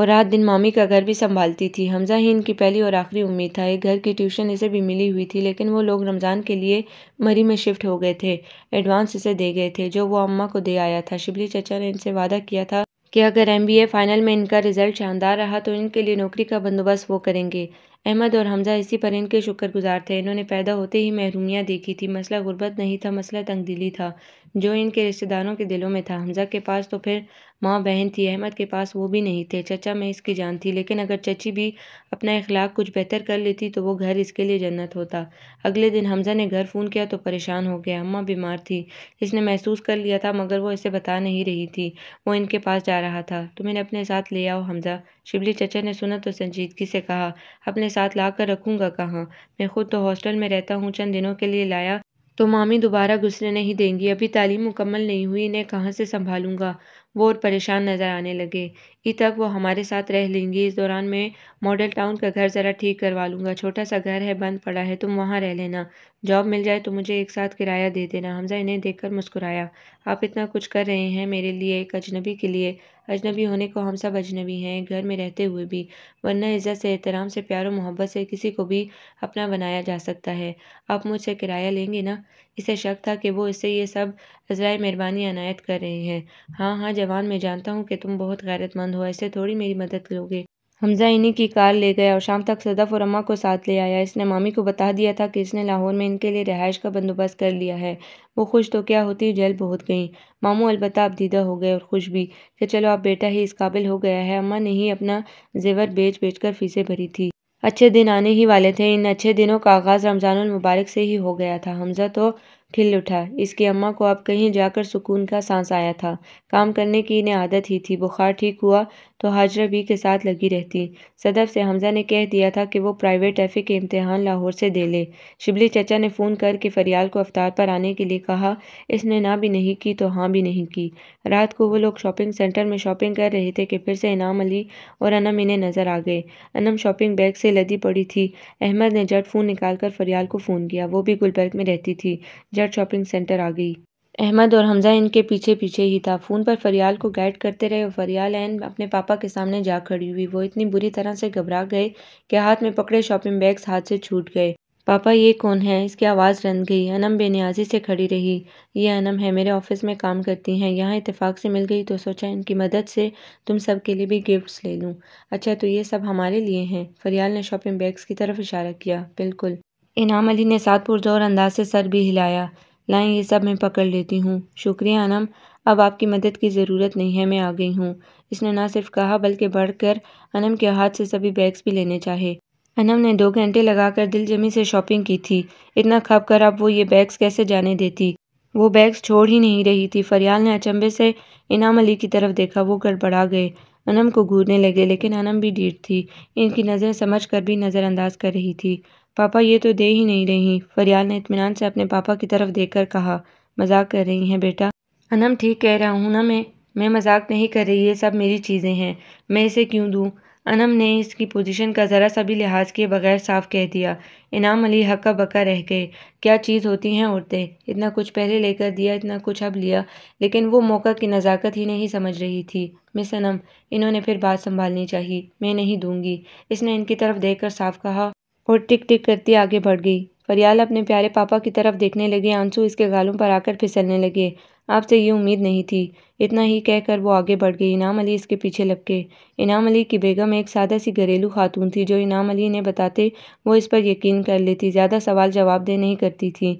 और रात दिन मामी का घर भी संभालती थी हमजा ही इनकी पहली और आखिरी उम्मीद था एक घर की ट्यूशन इसे भी मिली हुई थी लेकिन वो लोग रमज़ान के लिए मरी में शिफ्ट हो गए थे एडवांस इसे दे गए थे जो वो अम्मा को दे आया था शिबली चचा ने इनसे वादा किया था कि अगर एम फाइनल में इनका रिजल्ट शानदार रहा तो इनके लिए नौकरी का बंदोबस्त वो करेंगे अहमद और हमज़ा इसी पर इनके शुक्रगुज़ार थे इन्होंने पैदा होते ही महरूमियाँ देखी थी मसला ग़ुर्बत नहीं था मसला तंगदीली था जो इनके रिश्तेदारों के दिलों में था हमजा के पास तो फिर माँ बहन थी अहमद के पास वो भी नहीं थे चचा में इसकी जान थी लेकिन अगर चची भी अपना इखलाक कुछ बेहतर कर लेती तो वो घर इसके लिए जन्नत होता अगले दिन हमजा ने घर फ़ोन किया तो परेशान हो गया अम्मा बीमार थी इसने महसूस कर लिया था मगर वो इसे बता नहीं रही थी वो इनके पास जा रहा था तो मैंने अपने साथ ले आओ हमजा शिबली चचा ने सुना तो संजीदगी से कहा अपने साथ ला कर रखूँगा कहाँ मैं खुद तो हॉस्टल में रहता हूँ चंद दिनों के लिए लाया तो मामी दोबारा घुसने नहीं देंगी अभी तालीम मुकम्मल नहीं हुई इन्हें कहाँ से संभालूंगा वो और परेशान नज़र आने लगे ई तक वो हमारे साथ रह लेंगी इस दौरान मैं मॉडल टाउन का घर ज़रा ठीक करवा लूँगा छोटा सा घर है बंद पड़ा है तुम वहाँ रह लेना जॉब मिल जाए तो मुझे एक साथ किराया दे देना हमजा इन्हें देखकर मुस्कुराया आप इतना कुछ कर रहे हैं मेरे लिए एक अजनबी के लिए अजनबी होने को हम सब अजनबी हैं घर में रहते हुए भी वरना इज़्ज़त से एहतराम से प्यार और मोहब्बत से किसी को भी अपना बनाया जा सकता है आप मुझसे किराया लेंगे ना इसे शक था कि वो इससे ये सब अज़रा मेहरबानी अनायत कर रहे हैं हाँ हाँ जवान मैं जानता हूँ कि तुम बहुत गैरतमंद हो ऐसे थोड़ी मेरी मदद लोगे हमजा इन्हीं की कार ले गया और शाम तक सदफ और अम्मा को साथ ले आया इसने मामी को बता दिया था कि इसने लाहौर में इनके लिए रिहाइश का बंदोबस्त कर लिया है वो खुश तो क्या होती जल बहुत गई मामू अलबत् अब दीदा हो गए और खुश भी कि चलो आप बेटा ही इस काबिल हो गया है अम्मा ने ही अपना जेवर बेच बेच कर फीसें भरी थी अच्छे दिन आने ही वाले थे इन अच्छे दिनों का आगाज़ रमजान मुबारक से ही हो गया था हमज़ा तो खिल उठा इसकी अम्मा को अब कहीं जाकर सुकून का सांस आया था काम करने की इन्हें आदत ही थी बुखार ठीक हुआ तो हाजरा बी के साथ लगी रहती सदफ से हमजा ने कह दिया था कि वो प्राइवेट एफ़े के इम्तहान लाहौर से दे ले शिबली चचा ने फ़ोन करके फरियाल को अवतार पर आने के लिए कहा इसने ना भी नहीं की तो हाँ भी नहीं की रात को वो लोग शॉपिंग सेंटर में शॉपिंग कर रहे थे कि फिर से इनाम अली और अनम इन्हें नज़र आ गए अनम शॉपिंग बैग से लदी पड़ी थी अहमद ने जट फ़ोन निकाल कर फरियाल को फ़ोन किया वो भी गुलबर्ग में रहती थी जट शॉपिंग सेंटर आ गई अहमद और हमज़ा इनके पीछे पीछे ही था फ़ोन पर फ़रियाल को गाइड करते रहे और फ़रियाल एन अपने पापा के सामने जा खड़ी हुई वो इतनी बुरी तरह से घबरा गए कि हाथ में पकड़े शॉपिंग बैग्स हाथ से छूट गए पापा ये कौन है इसकी आवाज़ रन गई अनम बेनियाजी से खड़ी रही ये अनम है मेरे ऑफिस में काम करती हैं यहाँ इतफ़ाक़ से मिल गई तो सोचा इनकी मदद से तुम सब के लिए भी गिफ्ट्स ले लूँ अच्छा तो ये सब हमारे लिए हैं फरियाल ने शॉपिंग बैग्स की तरफ इशारा किया बिल्कुल इनाम अली ने सात पुरजोर अंदाज से सर भी हिलाया लाएँ ये सब मैं पकड़ लेती हूँ शुक्रिया अनम अब आपकी मदद की ज़रूरत नहीं है मैं आ गई हूँ इसने ना सिर्फ कहा बल्कि बढ़कर अनम के हाथ से सभी बैग्स भी लेने चाहे अनम ने दो घंटे लगाकर दिलजमी से शॉपिंग की थी इतना खप कर अब वो ये बैग्स कैसे जाने देती वो बैग्स छोड़ ही नहीं रही थी फरियाल ने अचंभे से इनाम अली की तरफ देखा वो गड़बड़ा गए अनम को घूरने लगे लेकिन अनम भी डीट थी इनकी नज़र समझ कर भी नज़रअंदाज कर रही थी पापा ये तो दे ही नहीं रही फरियाल ने इतमान से अपने पापा की तरफ देखकर कहा मजाक कर रही हैं बेटा अनम ठीक कह रहा हूँ ना मैं मैं मजाक नहीं कर रही ये सब मेरी चीज़ें हैं मैं इसे क्यों दूँ अनम ने इसकी पोजीशन का ज़रा सा भी लिहाज किए बगैर साफ कह दिया इनाम अली हक्का बक्का रह गए क्या चीज़ होती हैं औरतें इतना कुछ पहले लेकर दिया इतना कुछ अब लिया लेकिन वो मौका की नज़ाकत ही नहीं समझ रही थी मिस अनम इन्होंने फिर बात संभालनी चाहिए मैं नहीं दूंगी इसने इनकी तरफ कर साफ कहा और टिक टिक करती आगे बढ़ गई फरियाल अपने प्यारे पापा की तरफ देखने लगे आंसू इसके गालों पर आकर फिसलने लगे आपसे ये उम्मीद नहीं थी इतना ही कहकर वो आगे बढ़ गई इनाम अली इसके पीछे लग गए इनाम अली की बेगम एक सादा सी घरेलू खातून थी जो इनाम अली ने बताते वो इस पर यकीन कर लेती ज़्यादा सवाल जवाब दे नहीं करती थी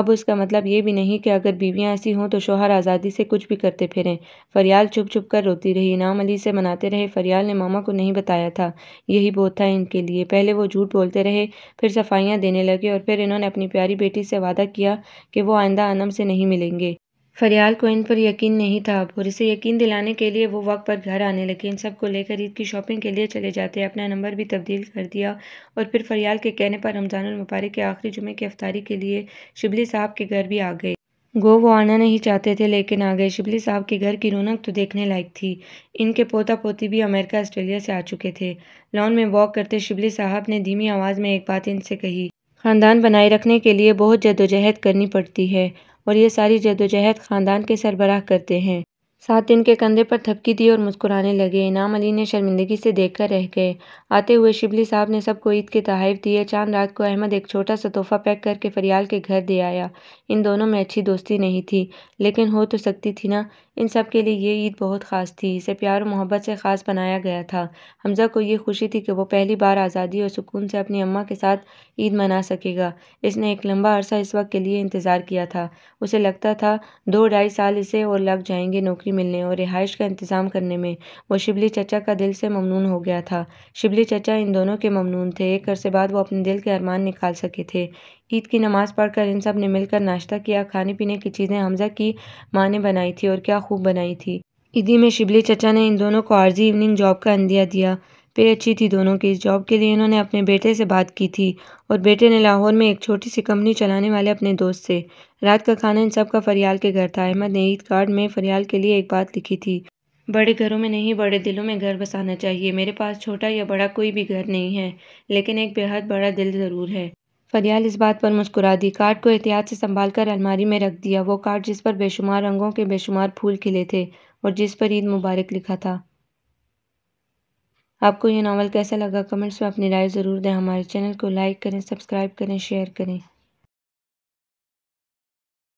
अब उसका मतलब ये भी नहीं कि अगर बीवियाँ ऐसी हों तो शोहर आज़ादी से कुछ भी करते फिरें फरियाल चुप चुप कर रोती रही इनाम अली से मनाते रहे फरियाल ने मामा को नहीं बताया था यही बोध था इनके लिए पहले वो झूठ बोलते रहे फिर सफाइयाँ देने लगे और फिर इन्होंने अपनी प्यारी बेटी से वादा किया कि वो आइंदा आनम से नहीं मिलेंगे फरियाल को इन पर यकीन नहीं था और इसे यकीन दिलाने के लिए वो वक्त पर घर आने लगे इन सबको लेकर ईद की शॉपिंग के लिए चले जाते अपना नंबर भी तब्दील कर दिया और फिर फरियाल के कहने पर रमज़ानमबारक के आखिरी जुमे की अफ्तारी के लिए शिबली साहब के घर भी आ गए गो वो आना नहीं चाहते थे लेकिन आ गए शिबली साहब के घर की रौनक तो देखने लायक थी इनके पोता पोती भी अमेरिका ऑस्ट्रेलिया से आ चुके थे लॉन में वॉक करते शिबली साहब ने धीमी आवाज़ में एक बात इनसे कही ख़ानदान बनाए रखने के लिए बहुत जदोजहद करनी पड़ती है और ये सारी जद्दोजहद ख़ानदान के सरबराह करते हैं साथ इनके कंधे पर थपकी दी और मुस्कुराने लगे इनाम अली ने शर्मिंदगी से देखकर रह गए आते हुए शिबली साहब ने सबको ईद के तहाइफ दिए चांद रात को अहमद एक छोटा सा तोहफा पैक करके फरियाल के घर दे आया इन दोनों में अच्छी दोस्ती नहीं थी लेकिन हो तो सकती थी ना इन सब के लिए ये ईद बहुत ख़ास थी इसे प्यार और मोहब्बत से ख़ास बनाया गया था हमज़ा को ये खुशी थी कि वो पहली बार आज़ादी और सुकून से अपनी अम्मा के साथ ईद मना सकेगा इसने एक लंबा अरसा इस वक्त के लिए इंतज़ार किया था उसे लगता था दो ढाई साल इसे और लग जाएंगे नौकरी की मिलने और रिहाइश का इंतज़ाम करने में वो शिबली चचा का दिल से ममनून हो गया था शिबली चचा इन दोनों के ममनून थे एक अरसे बाद वो अपने दिल के अरमान निकाल सके थे ईद की नमाज़ पढ़कर इन सब ने मिलकर नाश्ता किया खाने पीने की चीज़ें हमज़ा की माँ ने बनाई थी और क्या खूब बनाई थी ईदी में शिबली चचा ने इन दोनों को आर्जी इवनिंग जॉब का अंदिया दिया पे अच्छी थी दोनों की इस जॉब के लिए इन्होंने अपने बेटे से बात की थी और बेटे ने लाहौर में एक छोटी सी कंपनी चलाने वाले अपने दोस्त से रात का खाना इन सब का फरियाल के घर था अहमद ने ईद कार्ड में फरियाल के लिए एक बात लिखी थी बड़े घरों में नहीं बड़े दिलों में घर बसाना चाहिए मेरे पास छोटा या बड़ा कोई भी घर नहीं है लेकिन एक बेहद बड़ा दिल ज़रूर है फरियाल इस बात पर मुस्कुरा दी कार्ड को एहतियात से संभाल कर अलमारी में रख दिया वो कार्ड जिस पर बेशुमार रंगों के बेशुमार फूल खिले थे और जिस पर ईद मुबारक लिखा था आपको ये नावल कैसा लगा कमेंट्स में अपनी राय ज़रूर दें हमारे चैनल को लाइक करें सब्सक्राइब करें शेयर करें